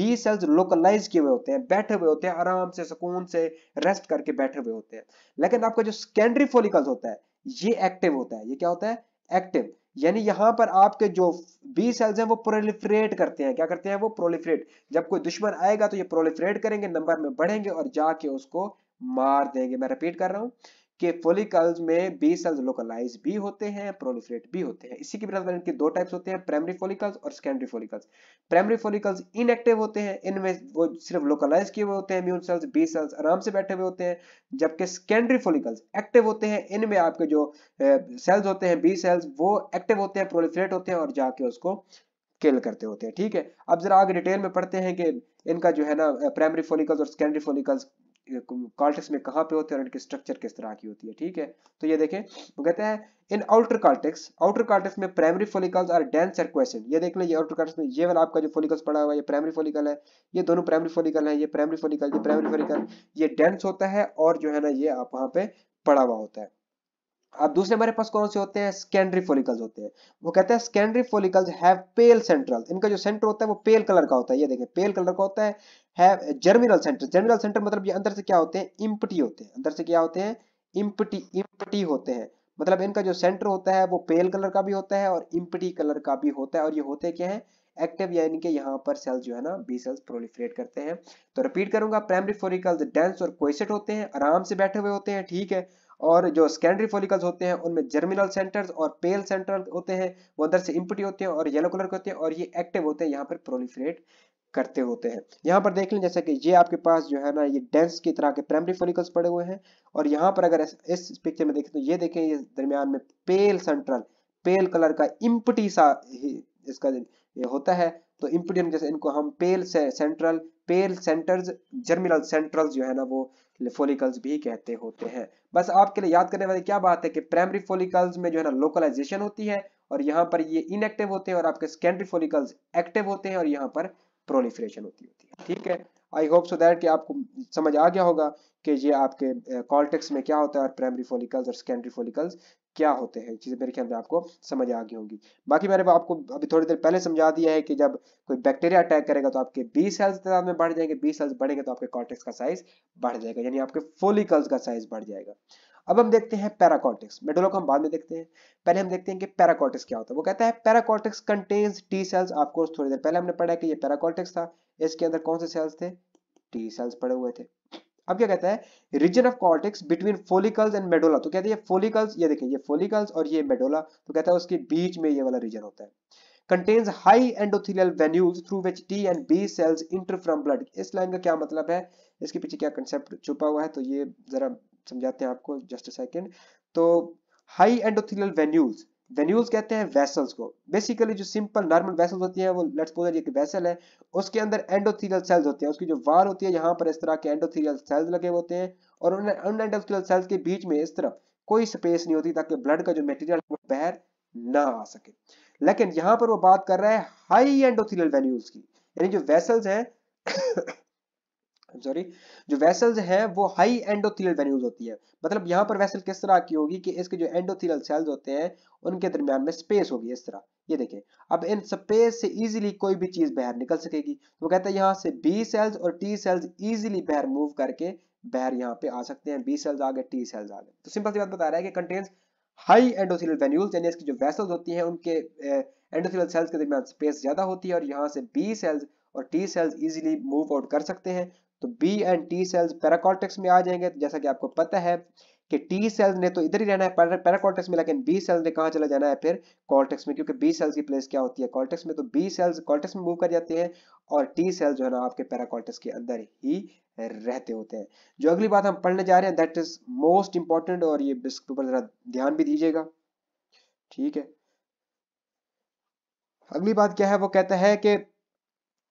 बी सेल्स लोकलाइज किए हुए होते हैं बैठे हुए होते हैं आराम से सुकून से रेस्ट करके बैठे हुए होते हैं लेकिन आपका जो सेकेंडरी फोलिकल्स होता है ये एक्टिव होता है ये क्या होता है एक्टिव यानी यहां पर आपके जो बी सेल्स हैं वो प्रोलिफ्रेट करते हैं क्या करते हैं वो प्रोलिफ्रेट जब कोई दुश्मन आएगा तो ये प्रोलिफ्रेट करेंगे नंबर में बढ़ेंगे और जाके उसको मार देंगे मैं रिपीट कर रहा हूं कि फोलिकल्स में बी सेल्स लोकलाइज भी होते हैं प्रोलिफरेट भी होते हैं इसी के बिना तो इनके दो टाइप्स होते हैं प्राइमरी फोलिकल्स और secondary follicles primary follicles inactive होते हैं इनमें वो सिर्फ लोकलाइज किए हुए होते हैं इम्यून सेल्स बी सेल्स आराम से बैठे हुए होते हैं जबकि सेकेंडरी फोलिकल्स एक्टिव होते हैं इनमें आपके जो सेल्स होते हैं बी सेल्स वो एक्टिव होते हैं प्रोलिफरेट होते हैं और जाके उसको किल करते होते हैं ठीक है अब जरा आगे डिटेल में पढ़ते हैं कि इनका जो है ना प्राइमरी फोलिकल्स और सेकेंडरी फोलिकल्स कॉल्टेक्स में कहाँ पे होते हैं और इनकी स्ट्रक्चर किस तरह की होती है ठीक है तो ये देखें वो कहते हैं इन आउटर कॉल्टेक्स आउटर कॉल्टेक्स में primary follicles are dense and question ये देख लें ये आउटर कॉल्टेक्स में ये वाला आपका जो फोलिकल्स पड़ा हुआ है ये प्राइमरी फोलिकल है ये दोनों प्राइमरी फोलिकल है ये प्राइमरी फोलिकल ये प्राइमरी फोलिकल ये डेंस होता है और जो है ना ये आप वहाँ पे पड़ा हुआ होता है अब दूसरे हमारे पास कौन से होते हैं सेकेंडरी फोलिकल्स होते हैं वो कहते हैं secondary follicles have pale central इनका जो सेंटर होता है वो पेल कलर का होता है ये देखें पेल कलर का होता है have germinal centre germinal centre मतलब ये अंदर से क्या होते हैं इम्पटी होते हैं अंदर से क्या होते हैं इम्पटी इम्पटी होते हैं मतलब इनका जो सेंटर होता है वो पेल कलर का भी होता है और इम्पटी कलर का भी होता है और ये होते क्या है एक्टिव यानी कि यहाँ पर सेल्स जो है ना बी सेल्स प्रोलिफरेट करते हैं तो रिपीट करूंगा प्राइमरी फोरिकल्स डेंस और क्वेसेट होते हैं आराम से बैठे हुए होते हैं ठीक है और जो सेकेंडरी फॉलिकल्स होते हैं उनमें जर्मिनल सेंटर्स और पेल सेंटर होते हैं वो अंदर से इम्पटी होते हैं और येलो कलर के होते हैं और ये एक्टिव होते हैं यहाँ पर प्रोलिफरेट करते होते हैं यहाँ पर देख लें जैसे कि ये आपके पास जो है ना ये डेंस की तरह के प्राइमरी फॉलिकल्स पड़े हुए हैं और यहाँ पर अगर इस पिक्चर में देखें तो ये देखें ये दरमियान में पेल सेंट्रल पेल कलर का इम्पटी सा ही इसका होता है तो इम्पटी जैसे इनको हम पेल से central pale centres germinal central जो है ना वो फोलिकल्स भी कहते होते हैं बस आपके लिए याद करने वाली क्या बात है कि प्राइमरी फोलिकल्स में जो है ना लोकलाइजेशन होती है और यहाँ पर ये इनएक्टिव होते हैं और आपके सेकेंडरी फोलिकल्स एक्टिव होते हैं और यहाँ पर प्रोलिफ्रेशन होती होती है ठीक है आई होप सो दैट कि आपको समझ आ गया होगा कि ये आपके कॉल्टेक्स में क्या होता है और प्राइमरी फोलिकल्स और सेकेंडरी फोलिकल्स क्या होते हैं चीज़ें मेरे ख्याल में आपको समझ आ गई होंगी बाकी मैंने आपको अभी थोड़ी देर पहले समझा दिया है कि जब कोई बैक्टीरिया अटैक करेगा तो आपके बी सेल्स तादाद में बढ़ जाएंगे बी सेल्स बढ़ेंगे तो आपके कॉर्टेक्स का साइज बढ़ जाएगा यानी आपके फोलिकल्स का साइज बढ़ जाएगा अब हम देखते हैं पैराकॉर्टेक्स मेडोलो को हम बाद में देखते हैं पहले हम देखते हैं कि पैराकॉर्टेक्स क्या होता है वो कहता है पैराकॉर्टेक्स कंटेन्स टी सेल्स आपको थोड़ी देर पहले हमने पढ़ा कि ये पैराकॉर्टेक्स था इसके अंदर कौन से सेल्स थे टी सेल्स पड़े हुए थे अब क्या कहता है region of cortex between follicles and medulla तो कहते हैं फोलिकल्स ये देखें ये फोलिकल्स और ये मेडोला तो कहता है उसके बीच में ये वाला रीजन होता है contains high endothelial venules through which T and B cells enter from blood. इस लाइन का क्या मतलब है इसके पीछे क्या कंसेप्ट छुपा हुआ है तो ये जरा समझाते हैं आपको जस्ट अ सेकेंड तो हाई एंडोथिलियल वेन्यूज वेन्यूल्स कहते हैं वेसल्स को बेसिकली जो सिंपल नॉर्मल वेसल्स होती है वो लेट्स पोजर एक वेसल है उसके अंदर एंडोथीरियल सेल्स होते हैं उसकी जो वार होती है यहाँ पर इस तरह के एंडोथीरियल सेल्स लगे होते हैं और एंडोथीरियल सेल्स के बीच में इस तरफ कोई स्पेस नहीं होती ताकि ब्लड का जो मटेरियल वो बाहर ना आ सके लेकिन यहाँ पर वो बात कर रहा है हाई एंडोथीरियल वेन्यूल्स की यानी जो वेसल्स हैं सॉरी जो वेसल्स हैं वो हाई एंडोथिलियल वेन्यूज होती है मतलब यहाँ पर वेसल किस तरह की होगी कि इसके जो एंडोथिलियल सेल्स होते हैं उनके दरमियान में स्पेस होगी इस तरह ये देखें अब इन स्पेस से इजीली कोई भी चीज बाहर निकल सकेगी तो वो कहता है यहाँ से बी सेल्स और टी सेल्स इजीली बाहर मूव करके बाहर यहाँ पे आ सकते हैं बी सेल्स आ गए टी सेल्स आ गए तो सिंपल सी बात बता रहा है कि कंटेन्स हाई एंडोथिलियल वेन्यूल्स यानी इसकी जो वेसल्स होती है उनके एंडोथिलियल सेल्स के दरमियान स्पेस ज्यादा होती है और यहाँ से बी सेल्स और T cells easily move out कर सकते हैं तो B and T cells paracortex में आ जाएंगे तो जैसा कि आपको पता है कि टी सेल्स ने तो इधर ही रहना है पैराकॉर्टेक्स में लेकिन बी सेल्स ने कहा चला जाना है फिर कॉर्टेक्स में क्योंकि बी सेल्स की प्लेस क्या होती है कॉर्टेक्स में तो बी सेल्स कॉर्टेक्स में मूव कर जाते हैं और टी सेल्स जो है ना आपके पैराकॉर्टेक्स के अंदर ही रहते होते हैं जो अगली बात हम पढ़ने जा रहे हैं दैट इज मोस्ट इंपॉर्टेंट और ये इसके ऊपर जरा ध्यान भी दीजिएगा ठीक है अगली बात क्या है वो कहता है कि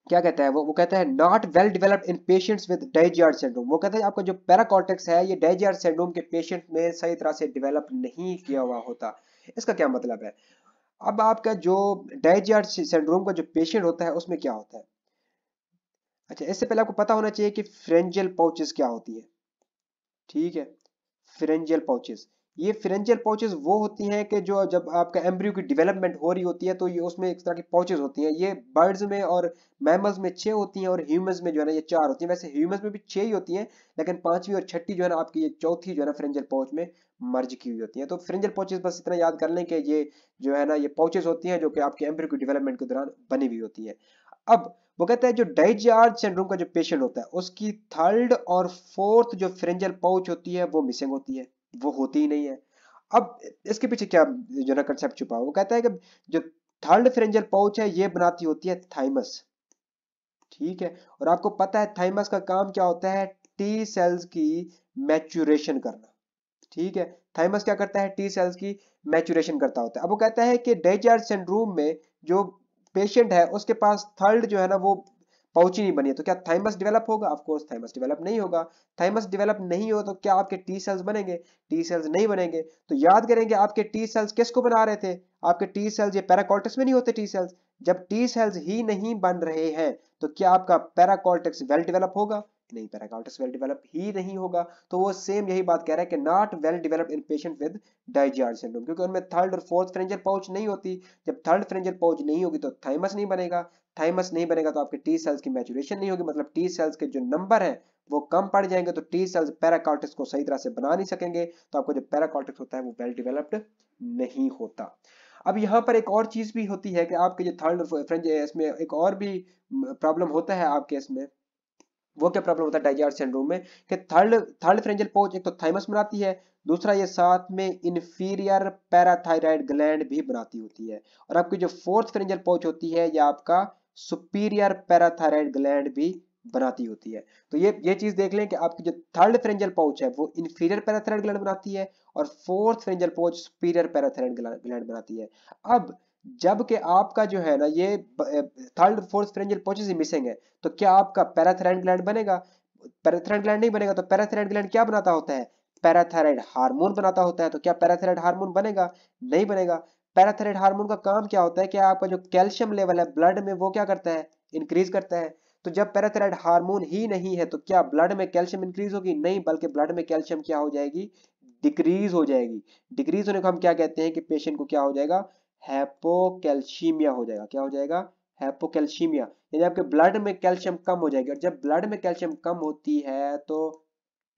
क्या कहता है वो वो कहता है not well developed in patients with DiGeorge syndrome वो कहता है आपका जो पैराकॉर्टेक्स है ये डाइजियार्ड सिंड्रोम के पेशेंट में सही तरह से डेवलप नहीं किया हुआ होता इसका क्या मतलब है अब आपका जो डाइजियार्ड सिंड्रोम का जो पेशेंट होता है उसमें क्या होता है अच्छा इससे पहले आपको पता होना चाहिए कि फ्रेंजल पाउचेस क्या होती है ठीक है फ्रेंजल पाउचेस ये फिरेंशियल पाउचेज वो होती हैं कि जो जब आपका एम्ब्रियो की डेवलपमेंट हो रही होती है तो ये उसमें एक तरह की पाउचेज होती हैं ये बर्ड्स में और मैमल्स में छः होती हैं और ह्यूमन्स में जो है ना ये चार होती हैं वैसे ह्यूमन्स में भी छः ही होती हैं लेकिन पांचवी और छठी जो है ना आपकी ये चौथी जो है ना फ्रेंजल पाउच में मर्ज की हुई होती है तो फ्रेंजल पाउचेज बस इतना याद कर लें कि ये जो है ना ये पाउचेज होती हैं जो कि आपके एम्ब्रियो की डेवलपमेंट के दौरान बनी हुई होती है अब वो कहता है जो डाइजार्ड सिंड्रोम का जो पेशेंट होता है उसकी थर्ड और फोर्थ जो फ्रेंजल पाउच होती है वो मिसिंग होती है वो होती ही नहीं है अब इसके पीछे क्या जो ना कंसेप्ट छुपा वो कहता है कि जो थर्ड फ्रेंजल पाउच है ये बनाती होती है थाइमस ठीक है और आपको पता है थाइमस का काम क्या होता है टी सेल्स की मैचुरेशन करना ठीक है थाइमस क्या करता है टी सेल्स की मैचुरेशन करता होता है अब वो कहता है कि डेजार्ड सिंड्रोम में जो पेशेंट है उसके पास थर्ड जो है ना वो पहुंच ही नहीं बनी है तो क्या थाइमस डेवलप होगा ऑफकोर्स थाइमस डेवलप नहीं होगा थाइमस डेवलप नहीं हो तो क्या आपके टी सेल्स बनेंगे टी सेल्स नहीं बनेंगे तो याद करेंगे आपके टी सेल्स किसको बना रहे थे आपके टी सेल्स ये पैराकॉर्टेक्स में नहीं होते टी सेल्स जब टी सेल्स ही नहीं बन रहे हैं तो क्या आपका पैराकॉर्टेक्स वेल डेवलप होगा नहीं पैराकार्टस वेल डेवलप ही नहीं होगा तो वो सेम यही बात कह रहा है कि not well develop in patient with DiGeorge syndrome क्योंकि उनमें थर्ड और फोर्थ फ्रेंजर पाउच नहीं होती जब थर्ड फ्रेंजर पाउच नहीं होगी तो थाइमस नहीं बनेगा थाइमस नहीं बनेगा तो आपके टी सेल्स की मैचुरेशन नहीं होगी मतलब टी सेल्स के जो नंबर है वो कम पड़ जाएंगे तो टी सेल्स पैराकॉर्टिक्स को सही तरह से बना नहीं सकेंगे तो आपको जो पैराकॉर्टिक्स होता है वो वेल डिवेलप्ड नहीं होता अब यहाँ पर एक और चीज भी होती है कि आपके जो थर्ड फ्रेंज इसमें एक और भी प्रॉब्लम होता है आपके इसमें वो क्या प्रॉब्लम होता है डाइजार सिंड्रोम में कि थर्ड थर्ड फ्रेंजल पोच एक तो थाइमस बनाती है दूसरा ये साथ में इन्फीरियर पैराथायराइड ग्लैंड भी बनाती होती है और आपकी जो फोर्थ फ्रेंजल पोच होती है या आपका सुपीरियर पैराथायराइड ग्लैंड भी बनाती होती है तो ये ये चीज देख लें कि आपकी जो थर्ड फ्रेंजल पाउच है वो इन्फीरियर पैराथायराइड ग्लैंड बनाती है और fourth pharyngeal pouch superior parathyroid gland बनाती है अब जबकि आपका जो है ना ये third fourth pharyngeal pouches missing है तो क्या आपका पैराथराइड ग्लैंड बनेगा पैराथराइड ग्लैंड नहीं बनेगा तो पैराथराइड ग्लैंड क्या बनाता होता है पैराथराइड हार्मोन बनाता होता है तो क्या पैराथराइड हार्मोन बनेगा नहीं बनेगा पैराथराइड हार्मोन का काम क्या होता है कि आपका जो कैल्शियम लेवल है ब्लड में वो क्या करता है इंक्रीज करता है तो जब पैराथराइड हार्मोन ही नहीं है तो क्या ब्लड में कैल्शियम इंक्रीज होगी नहीं बल्कि ब्लड में कैल्शियम क्या हो जाएगी डिक्रीज हो जाएगी डिक्रीज होने को हम क्या कहते हैं कि पेशेंट को क्या हो जाएगा हैपोकैल्शीमिया हो जाएगा क्या हो जाएगा हैपोकैल्शीमिया यानी आपके ब्लड में कैल्शियम कम हो जाएगी और जब ब्लड में कैल्शियम कम होती है तो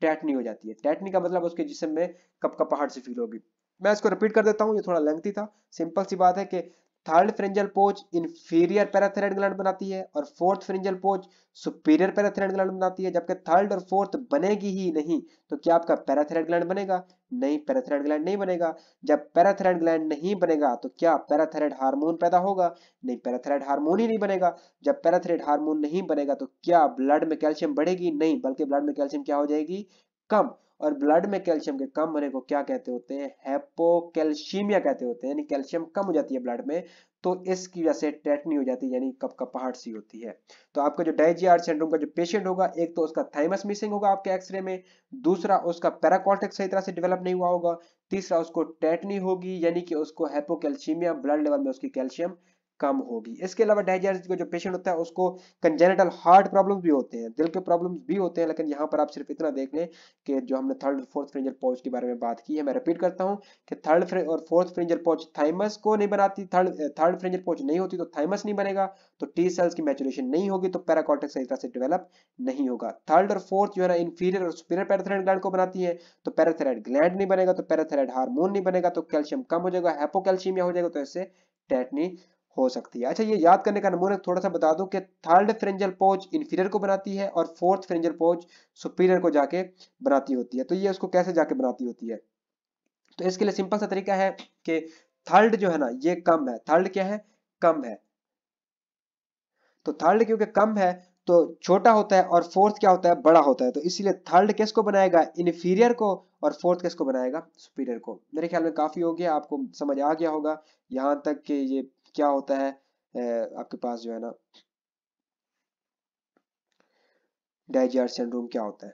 टैटनी हो जाती है टैटनी का मतलब उसके जिसम में कपकपाहट से फील होगी मैं इसको रिपीट कर देता हूँ ये थोड़ा लेंथी था सिंपल सी बात है कि third pharyngeal pouch inferior parathyroid gland बनाती है और fourth pharyngeal pouch superior parathyroid gland बनाती है जबकि थर्ड और फोर्थ बनेगी ही नहीं तो क्या आपका पैराथेराइड ग्लैंड बनेगा नहीं पैराथायराइड ग्लैंड नहीं बनेगा जब पैराथायराइड ग्लैंड नहीं बनेगा तो क्या पैराथायराइड हार्मोन पैदा होगा नहीं पैराथायराइड हार्मोन ही नहीं बनेगा जब पैराथायराइड हार्मोन नहीं बनेगा तो क्या ब्लड में कैल्शियम बढ़ेगी नहीं बल्कि ब्लड में कैल्शियम क्या हो जाएगी कम और ब्लड में कैल्शियम के कम होने को क्या कहते होते हैं हेपोकैल्शीमिया कहते होते हैं यानी कैल्शियम कम हो जाती है ब्लड में तो इसकी वजह से टैटनी हो जाती है यानी कप कपाहट सी होती है तो आपका जो डाइजियार सिंड्रोम का जो पेशेंट होगा एक तो उसका थाइमस मिसिंग होगा आपके एक्सरे में दूसरा उसका पैराकॉर्टेक्स सही तरह से डेवलप नहीं हुआ होगा तीसरा उसको टैटनी होगी यानी कि उसको हैपोकैल्शीमिया ब्लड लेवल में उसकी कैल्शियम कम होगी इसके अलावा डायजेस का जो पेशेंट होता है उसको कंजेनेटल हार्ट प्रॉब्लम भी होते हैं दिल के प्रॉब्लम भी होते हैं लेकिन यहाँ पर आप सिर्फ इतना देख लें कि जो हमने थर्ड और फोर्थ फ्रेंजर पॉच के बारे में बात की है मैं रिपीट करता हूँ कि थर्ड और फोर्थ फ्रेंजर पॉच थाइमस को नहीं बनाती थर्ड थर्ड फ्रेंजर पॉच नहीं होती तो थाइमस नहीं बनेगा तो टी सेल्स की मेचुरेशन नहीं होगी तो पैराकॉटिक सही तरह से डेवलप नहीं होगा थर्ड और फोर्थ जो है ना इन्फीरियर और सुपीरियर पैराथेराइड ग्लैंड को बनाती है तो पैराथेराइड ग्लैंड नहीं बनेगा तो पैराथेराइड हार्मोन नहीं बनेगा तो कैल्शियम कम हो जाएगा हैपोकैल्शियमिया हो जाएगा तो इससे टैटनी हो सकती है अच्छा ये याद करने का नमूना थोड़ा सा बता दूं कि थर्ड फ्रेंजल पोच इन्फीरियर को बनाती है और फोर्थ फ्रेंजल पोच सुपीरियर को जाके बनाती होती है तो ये उसको कैसे जाके बनाती होती है तो इसके लिए सिंपल सा तरीका है कि थर्ड जो है ना ये कम है थर्ड क्या है कम है तो थर्ड क्योंकि कम है तो छोटा होता है और फोर्थ क्या होता है बड़ा होता है तो इसीलिए थर्ड केस को बनाएगा इनफीरियर को और फोर्थ केस को बनाएगा सुपीरियर को मेरे ख्याल में काफी हो गया आपको समझ आ गया होगा यहां तक कि ये क्या होता है आपके पास जो है ना डाइजियर सिंड्रोम क्या होता है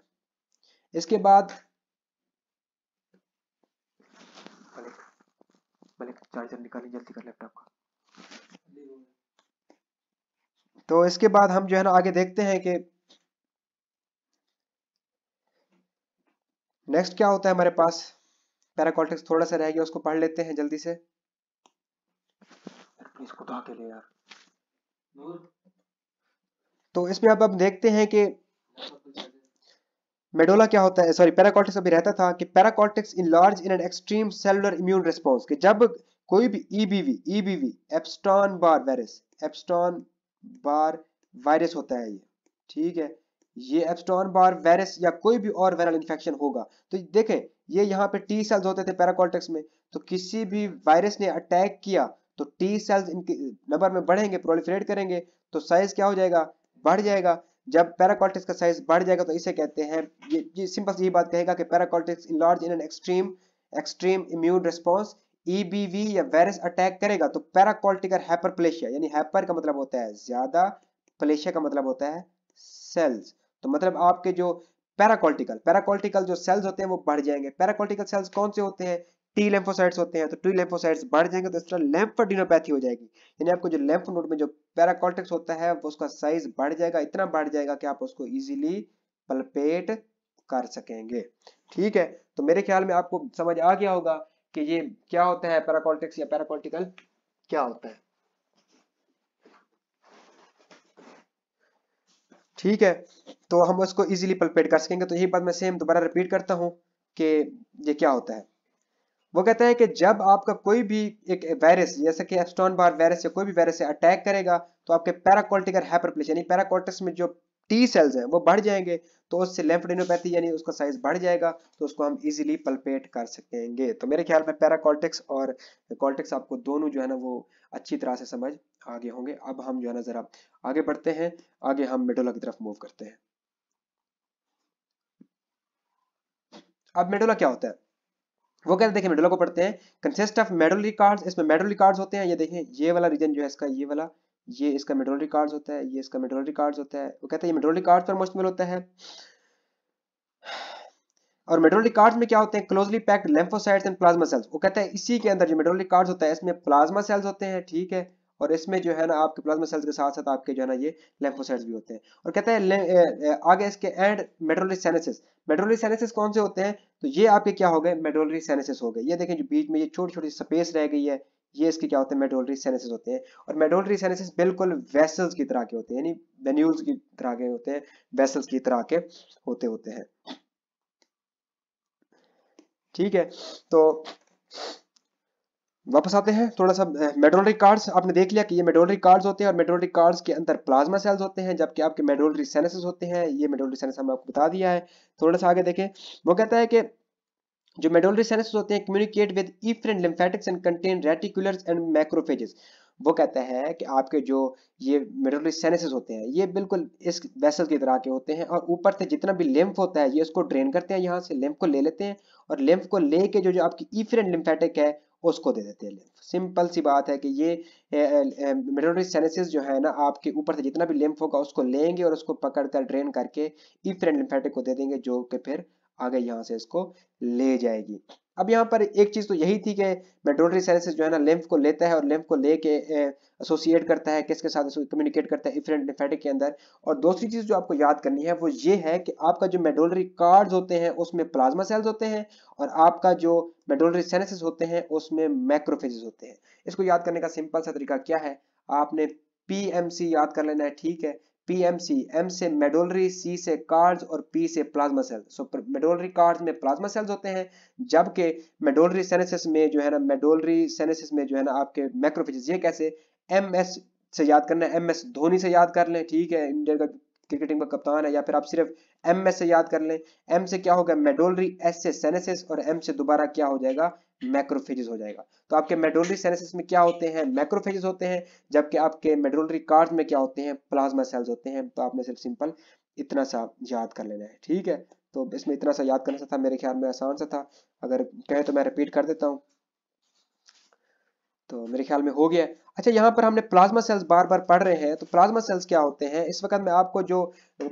इसके बाद चार्जर निकालिए जल्दी कर लैपटॉप का तो इसके बाद हम जो है ना आगे देखते हैं कि नेक्स्ट क्या होता है हमारे पास पैराकॉल्टिक्स थोड़ा सा रह गया उसको पढ़ लेते हैं जल्दी से प्लीज खुदा के लिए यार तो इसमें अब हम देखते हैं कि मेडोला क्या होता है सॉरी पैराकॉर्टेक्स अभी रहता था कि paracortex in large in an extreme cellular immune response कि जब कोई भी EBV EBV Epstein Barr virus Epstein Barr virus होता है ये ठीक है ये एप्स्टॉन बार वायरस या कोई भी और वायरल इन्फेक्शन होगा तो देखें ये यहाँ पे टी सेल्स होते थे पैराकॉर्टेक्स में तो किसी भी वायरस ने अटैक किया तो टी सेल्स इनके नंबर में बढ़ेंगे प्रोलिफरेट करेंगे तो साइज क्या हो जाएगा बढ़ जाएगा जब पैराकॉर्टेक्स का साइज बढ़ जाएगा तो इसे कहते हैं ये, ये सिंपल सी बात कहेगा कि in large in an extreme extreme immune response EBV या वायरस अटैक करेगा तो पैराकॉर्टिकर हाइपरप्लेशिया यानी हैपर का मतलब होता है ज्यादा प्लेशिया का मतलब होता है सेल्स तो मतलब आपके जो पैराकॉल्टिकल पैराकॉल्टिकल जो सेल्स होते हैं वो बढ़ जाएंगे पैराकॉल्टिकल सेल्स कौन से होते हैं टी लेम्फोसाइट्स होते हैं तो टी लेम्फोसाइट्स बढ़ जाएंगे तो इस तरह लेम्फोडिनोपैथी हो जाएगी यानी आपको जो लेम्फ नोड में जो पैराकॉर्टेक्स होता है वो उसका साइज बढ़ जाएगा इतना बढ़ जाएगा कि आप उसको इजीली पलपेट कर सकेंगे ठीक है तो मेरे ख्याल में आपको समझ आ गया होगा कि ये क्या होता है पैराकॉर्टेक्स या पैराकॉर्टिकल क्या होता है ठीक है तो हम उसको इजीली पलपेट कर सकेंगे तो यही बात मैं सेम दोबारा रिपीट करता हूँ कि ये क्या होता है वो कहता है कि जब आपका कोई भी एक वायरस जैसे कि एस्टॉन बार वायरस या कोई भी वायरस से अटैक करेगा तो आपके पैराकोल्टिकर हाइपरप्लेस यानी पैराकोल्टिस में जो टी सेल्स हैं वो बढ़ जाएंगे तो उससे लेम्फडेनोपैथी यानी उसका साइज बढ़ जाएगा तो उसको हम इजीली पल्पेट कर सकेंगे तो मेरे ख्याल में पैराकोल्टिक्स और कॉल्टिक्स आपको दोनों जो है ना वो अच्छी तरह से समझ आगे होंगे अब हम जो है ना जरा आगे बढ़ते हैं आगे हम मेडोला की तरफ मूव करते हैं अब मेडोला क्या होता है वो कहते हैं देखिए मेडुला को पढ़ते हैं कंसिस्ट ऑफ मेडुलरी कार्ड्स इसमें मेडुलरी कार्ड्स होते हैं ये देखें ये वाला रीजन जो है इसका ये वाला ये इसका मेडुलरी कार्ड्स होता है ये इसका मेडुलरी कार्ड्स होता है वो कहते हैं ये मेडुलरी कार्ड्स पर मुश्तमिल होता है और मेडोलिक कार्ड्स में क्या होते हैं closely packed lymphocytes and plasma cells वो कहते हैं इसी के अंदर जो मेडोलिक कार्ड्स होता है इसमें प्लाज्मा सेल्स होते हैं ठीक है और इसमें जो है ना आपके प्लाज्मा सेल्स के साथ साथ आपके जो है ना ये लेम्फोसाइट्स भी होते हैं और कहते हैं आगे इसके एंड मेड्रोलिक सेनेसिस मेड्रोलिक सेनेसिस कौन से होते हैं तो ये आपके क्या हो गए मेड्रोलिक सेनेसिस हो गए ये देखें जो बीच में ये छोटी छोटी स्पेस रह गई है ये इसके क्या होते हैं मेडोलरी सेनेसिस होते हैं और मेडोलरी सेनेसिस बिल्कुल वेसल्स की तरह के होते हैं यानी वेन्यूल्स की तरह के होते हैं वेसल्स की तरह के होते होते हैं ठीक है तो वापस आते हैं थोड़ा सा मेडोलरी कार्ड्स आपने देख लिया कि ये मेडोलरी कार्ड्स होते हैं और मेडोलरी कार्ड्स के अंदर प्लाज्मा सेल्स होते हैं जबकि आपके मेडोलरी सेनेसिस होते हैं ये मेडोलरी सेनेसिस हमने आपको बता दिया है थोड़ा सा आगे देखें वो कहता है कि जो मेडोलरी सेनेसिस होते हैं communicate with efferent lymphatics and contain reticulars and macrophages वो कहता है कि आपके जो ये मेडोलरी सेनेसिस होते हैं ये बिल्कुल इस वेसल की तरह के होते हैं और ऊपर से जितना भी लिम्फ होता है ये उसको ड्रेन करते हैं यहाँ से लिम्फ को ले लेते हैं और लिम्फ को लेके जो जो आपकी ईफ्रेन लिम्फेटिक है उसको दे देते हैं लिम्फ सिंपल सी बात है कि ये मेटोटरी सेनेसिस जो है ना आपके ऊपर से जितना भी लिम्फ होगा उसको लेंगे और उसको पकड़कर ड्रेन करके इफ्रेंट लिम्फेटिक को दे देंगे जो कि फिर आगे यहाँ से इसको ले जाएगी अब यहाँ पर एक चीज तो यही थी कि मेट्रोटरी साइंसेस जो है ना लिम्फ को लेता है और लिम्फ को लेके एसोसिएट करता है किसके साथ कम्युनिकेट करता है इफरेंट डिफेटिक के अंदर और दूसरी चीज जो आपको याद करनी है वो ये है कि आपका जो मेडोलरी कार्ड्स होते हैं उसमें प्लाज्मा सेल्स होते हैं और आपका जो मेडोलरी सेनेसिस होते हैं उसमें मैक्रोफेजेस होते हैं इसको याद करने का सिंपल सा तरीका क्या है आपने पी याद कर लेना है ठीक है पीएमसी एम से मेडोलरी सी से कार्ड्स और पी से plasma cell so medullary cords में प्लाज्मा सेल्स होते हैं जबकि मेडोलरी सेनेसिस में जो है ना मेडोलरी सेनेसिस में जो है ना आपके मैक्रोफिजिस ये कैसे एम एस से याद करना है एम एस धोनी से याद कर लें ठीक है इंडिया का क्रिकेटिंग का कप्तान है या फिर आप सिर्फ एम में से याद कर ले एम से क्या होगा मेडोलरी एस से सेनेसिस और एम से दोबारा क्या हो जाएगा मैक्रोफेजेस हो जाएगा तो आपके मेडोलरी सेनेसिस में क्या होते हैं मैक्रोफेजेस होते हैं जबकि आपके मेडोलरी कार्ड में क्या होते हैं प्लाज्मा सेल्स होते हैं तो आपने सिर्फ सिंपल इतना सा याद कर लेना है ठीक है तो इसमें इतना सा याद करना सा था मेरे ख्याल में आसान सा था अगर कहें तो मैं रिपीट कर देता हूँ तो मेरे ख्याल में हो गया अच्छा यहाँ पर हमने प्लाज्मा सेल्स बार बार पढ़ रहे हैं तो प्लाज्मा सेल्स क्या होते हैं इस वक्त मैं आपको जो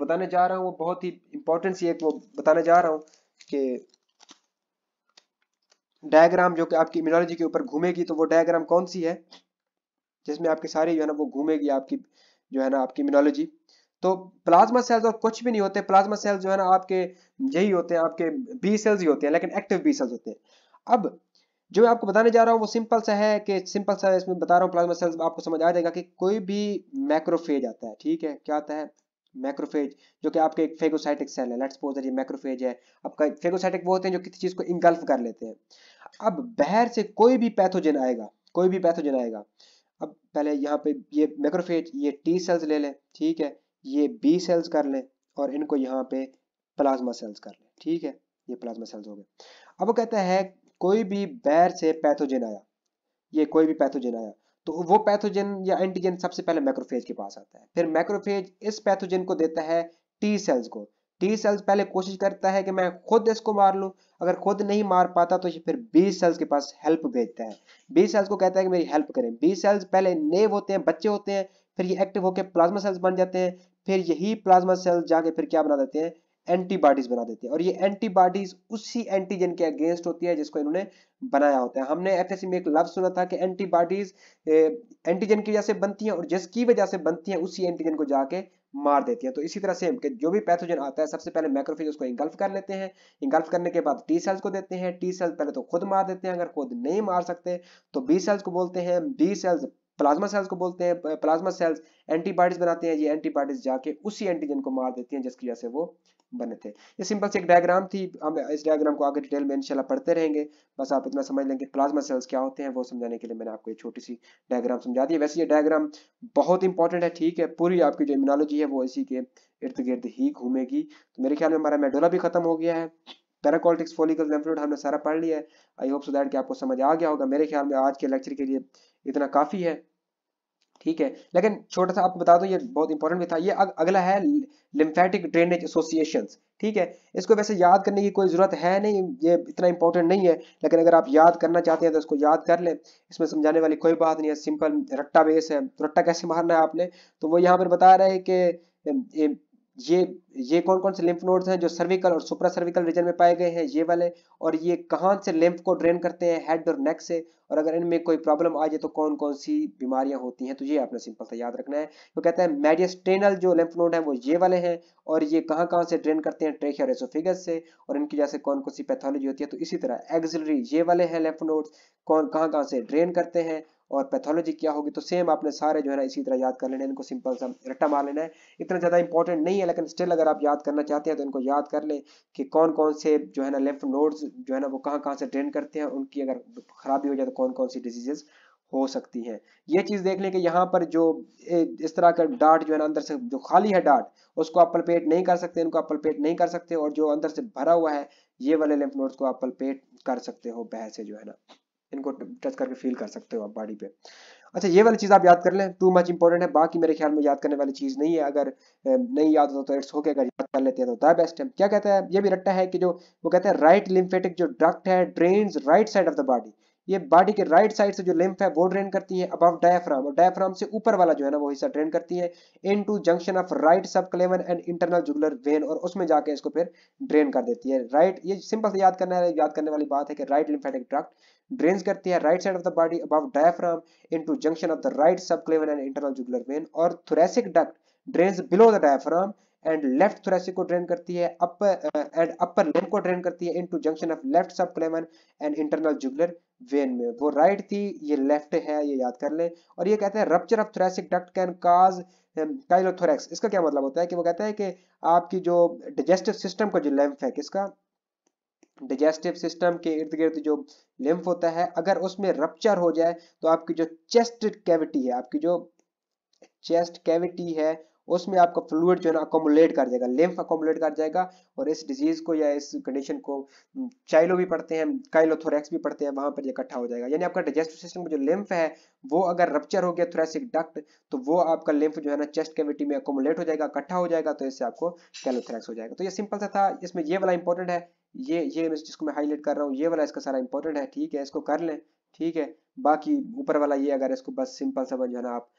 बताने जा रहा हूँ वो बहुत ही इंपॉर्टेंट सी एक वो बताने जा रहा हूँ कि डायग्राम जो कि आपकी इम्यूनोलॉजी के ऊपर घूमेगी तो वो डायग्राम कौन सी है जिसमें आपकी सारी जो है ना वो घूमेगी आपकी जो है ना आपकी इम्यूनोलॉजी तो प्लाज्मा सेल्स और कुछ भी नहीं होते प्लाज्मा सेल्स जो है ना आपके यही होते हैं आपके बी सेल्स ही होते हैं लेकिन एक्टिव बी सेल्स होते हैं अब जो मैं आपको बताने जा रहा हूँ वो सिंपल सा है कि सिंपल सा इसमें बता रहा हूँ प्लाज्मा सेल्स आपको समझ आ जाएगा कि कोई भी मैक्रोफेज आता है ठीक है क्या आता है मैक्रोफेज जो कि आपके एक फेगोसाइटिक सेल है लेट्स सपोज ये मैक्रोफेज है आपका फेगोसाइटिक वो होते हैं जो किसी चीज को इंगल्फ कर लेते हैं अब बहर से कोई भी पैथोजन आएगा कोई भी पैथोजन आएगा अब पहले यहाँ पे ये मैक्रोफेज ये टी सेल्स ले लें ठीक है ये बी सेल्स कर लें और इनको यहाँ पे प्लाज्मा सेल्स कर लें ठीक है ये प्लाज्मा सेल्स हो गए अब वो कहता है कोई भी बैर से पैथोजन आया ये कोई भी पैथोजन आया तो वो पैथोजन या एंटीजन सबसे पहले मैक्रोफेज के पास आता है फिर मैक्रोफेज इस पैथोजन को देता है टी सेल्स को टी सेल्स पहले कोशिश करता है कि मैं खुद इसको मार लूं अगर खुद नहीं मार पाता तो ये फिर बी सेल्स के पास हेल्प भेजता है बी सेल्स को कहता है कि मेरी हेल्प करें बी सेल्स पहले नेव होते हैं बच्चे होते हैं फिर ये एक्टिव होकर प्लाज्मा सेल्स बन जाते हैं फिर यही प्लाज्मा सेल्स जाके फिर क्या बना देते हैं एंटीबॉडीज बना देती है और ये एंटीबॉडीज उसी एंटीजन के अगेंस्ट होती है जिसको इन्होंने बनाया होता है हमने एफएससी में एक लव सुना था कि एंटीबॉडीज एंटीजन की वजह से बनती हैं और जिसकी वजह से बनती हैं उसी एंटीजन को जाके मार देती हैं तो इसी तरह से कि जो भी पैथोजन आता है सबसे पहले मैक्रोफेज उसको इंगल्फ कर लेते हैं इंगल्फ करने के बाद टी सेल्स को देते हैं टी सेल्स पहले तो खुद मार देते हैं अगर खुद नहीं मार सकते तो बी सेल्स को बोलते हैं बी सेल्स प्लाज्मा सेल्स को बोलते हैं प्लाज्मा सेल्स एंटीबॉडीज बनाते हैं ये एंटीबॉडीज जाके उसी एंटीजन को मार देती हैं जिसकी वजह से वो बने थे ये सिंपल से एक डायग्राम थी हम इस डायग्राम को आगे डिटेल में इंशाल्लाह पढ़ते रहेंगे बस आप इतना समझ लेंगे प्लाज्मा सेल्स क्या होते हैं वो समझाने के लिए मैंने आपको ये छोटी सी डायग्राम समझा दी वैसे ये डायग्राम बहुत इंपॉर्टेंट है ठीक है पूरी आपकी जो इम्यूनोलॉजी है वो इसी के इर्द गिर्द ही घूमेगी तो मेरे ख्याल में हमारा मेडोला भी खत्म हो गया है पैराकोल्टिक्स फोलिकल लेम्फ्लूड हमने सारा पढ़ लिया है आई होप सो दैट कि आपको समझ आ गया होगा मेरे ख्याल में आज के लेक्चर के लिए इतना काफ़ी है ठीक है लेकिन छोटा सा आपको बता दो ये बहुत इंपॉर्टेंट भी था ये अग, अगला है लिम्फेटिक ड्रेनेज एसोसिएशन ठीक है इसको वैसे याद करने की कोई ज़रूरत है नहीं ये इतना इंपॉर्टेंट नहीं है लेकिन अगर आप याद करना चाहते हैं तो इसको याद कर लें इसमें समझाने वाली कोई बात नहीं है सिंपल रट्टा बेस है तो रट्टा कैसे मारना है आपने तो वो यहाँ पर बता रहे हैं कि ये ये कौन कौन से लिम्फ नोड्स हैं जो सर्विकल और सुप्रा सर्विकल रीजन में पाए गए हैं ये वाले और ये कहाँ से लिम्फ को ड्रेन करते हैं हेड और नेक से और अगर इनमें कोई प्रॉब्लम आ जाए तो कौन कौन सी बीमारियां होती हैं तो ये आपने सिंपल से याद रखना है तो कहते हैं मेडियस्टेनल जो लिम्फ नोड है वो ये वाले हैं और ये कहाँ कहाँ से ड्रेन करते हैं ट्रेक और एसोफिगस से और इनकी वजह से कौन कौन सी पैथोलॉजी होती है तो इसी तरह एग्जिलरी ये वाले हैं लिम्फ नोड्स कौन कहाँ कहाँ से ड्रेन करते हैं और पैथोलॉजी क्या होगी तो सेम आपने सारे जो है ना इसी तरह याद कर लेना इनको सिंपल सा रट्टा मार लेना है इतना ज़्यादा इंपॉर्टेंट नहीं है लेकिन स्टिल अगर आप याद करना चाहते हैं तो इनको याद कर लें कि कौन कौन से जो है ना लेफ्ट नोड्स जो है ना वो कहाँ कहाँ से ड्रेन करते हैं उनकी अगर खराबी हो जाए तो कौन कौन सी डिजीजेज़ हो सकती हैं ये चीज़ देख लें कि यहाँ पर जो इस तरह का डाट जो है ना अंदर से जो खाली है डाट उसको आप पलपेट नहीं कर सकते इनको आप पलपेट नहीं कर सकते और जो अंदर से भरा हुआ है ये वाले लेफ्ट नोट्स को आप पलपेट कर सकते हो बह से जो है ना इनको टच करके फील कर सकते हो आप बॉडी पे अच्छा ये वाली चीज़ आप याद कर लें टू मच इंपॉर्टेंट है बाकी मेरे ख्याल में याद करने वाली चीज़ नहीं है अगर नहीं याद होता तो इट्स होके अगर याद कर लेते हैं तो द बेस्ट है क्या कहता है ये भी रट्टा है कि जो वो कहते हैं राइट लिम्फेटिक जो डक्ट है drain right side of the body ये बॉडी के राइट साइड से जो लिम्फ है वो ड्रेन करती है अबव डायफ्राम और डायफ्राम से ऊपर वाला जो है ना वो हिस्सा ड्रेन करती है into junction of right subclavian and internal jugular vein और उसमें जाके इसको फिर ड्रेन कर देती है राइट ये सिंपल से याद करना है याद करने वाली बात है कि राइट लिम्फेटिक ट्रैक्ट ड्रेन करती है right side of the body above diaphragm into junction of the right subclavian and internal jugular vein और thoracic duct drain below the diaphragm and left thoracic को drain करती है अपर and upper लेम को drain करती है into junction of left sub and internal jugular vein में वो right right थी ये लेफ्ट है ये याद कर लें और ये कहते हैं rupture of thoracic duct can cause chylothorax इसका क्या मतलब होता है कि वो कहता है कि आपकी जो डाइजेस्टिव सिस्टम का जो लैम्फ है किसका डाइजेस्टिव सिस्टम के इर्द गिर्द जो लिम्फ होता है अगर उसमें रप्चर हो जाए तो आपकी जो चेस्ट कैविटी है आपकी जो चेस्ट कैविटी है उसमें आपका फ्लूड जो है ना अकोमोलेट कर जाएगा लिम्फ अकोमोलेट कर जाएगा और इस डिजीज को या इस कंडीशन को चाइलो हम्म, भी पढ़ते हैं काइलोथोरेक्स भी पढ़ते हैं वहां पर इकट्ठा हो जाएगा यानी आपका डाइजेस्टिव सिस्टम जो लिम्फ है वो अगर रप्चर हो गया थोरेसिक डक्ट तो वो आपका लिम्फ जो है ना चेस्ट कैविटी में अकोमोलेट हो जाएगा इकट्ठा हो जाएगा तो इससे आपको कैलोथोरेक्स हो जाएगा तो ये सिंपल सा था इसमें ये वाला इंपॉर्टेंट है ये ये जिसको मैं हाईलाइट कर रहा हूँ ये वाला इसका सारा इंपॉर्टेंट है ठीक है इसको कर लें ठीक है बाकी ऊपर वाला ये अगर इसको बस सिंपल सा जो है ना आप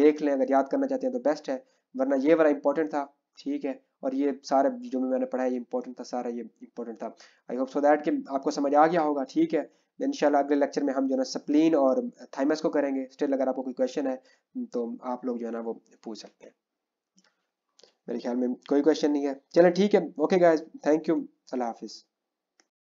देख लें अगर याद करना चाहते हैं तो बेस्ट है वरना ये वाला इंपॉर्टेंट था ठीक है और ये सारे जो भी मैंने पढ़ा है ये इंपॉर्टेंट था सारा ये इंपॉर्टेंट था आई होप सो दैट कि आपको समझ आ गया होगा ठीक है इनशाला अगले लेक्चर में हम जो है ना सप्लीन और थाइमस को करेंगे स्टिल अगर आपको कोई क्वेश्चन है तो आप लोग जो है ना वो पूछ सकते हैं मेरे ख्याल में कोई क्वेश्चन नहीं है चलें ठीक है ओके गाइज थैंक यू अल्लाह हाफिज़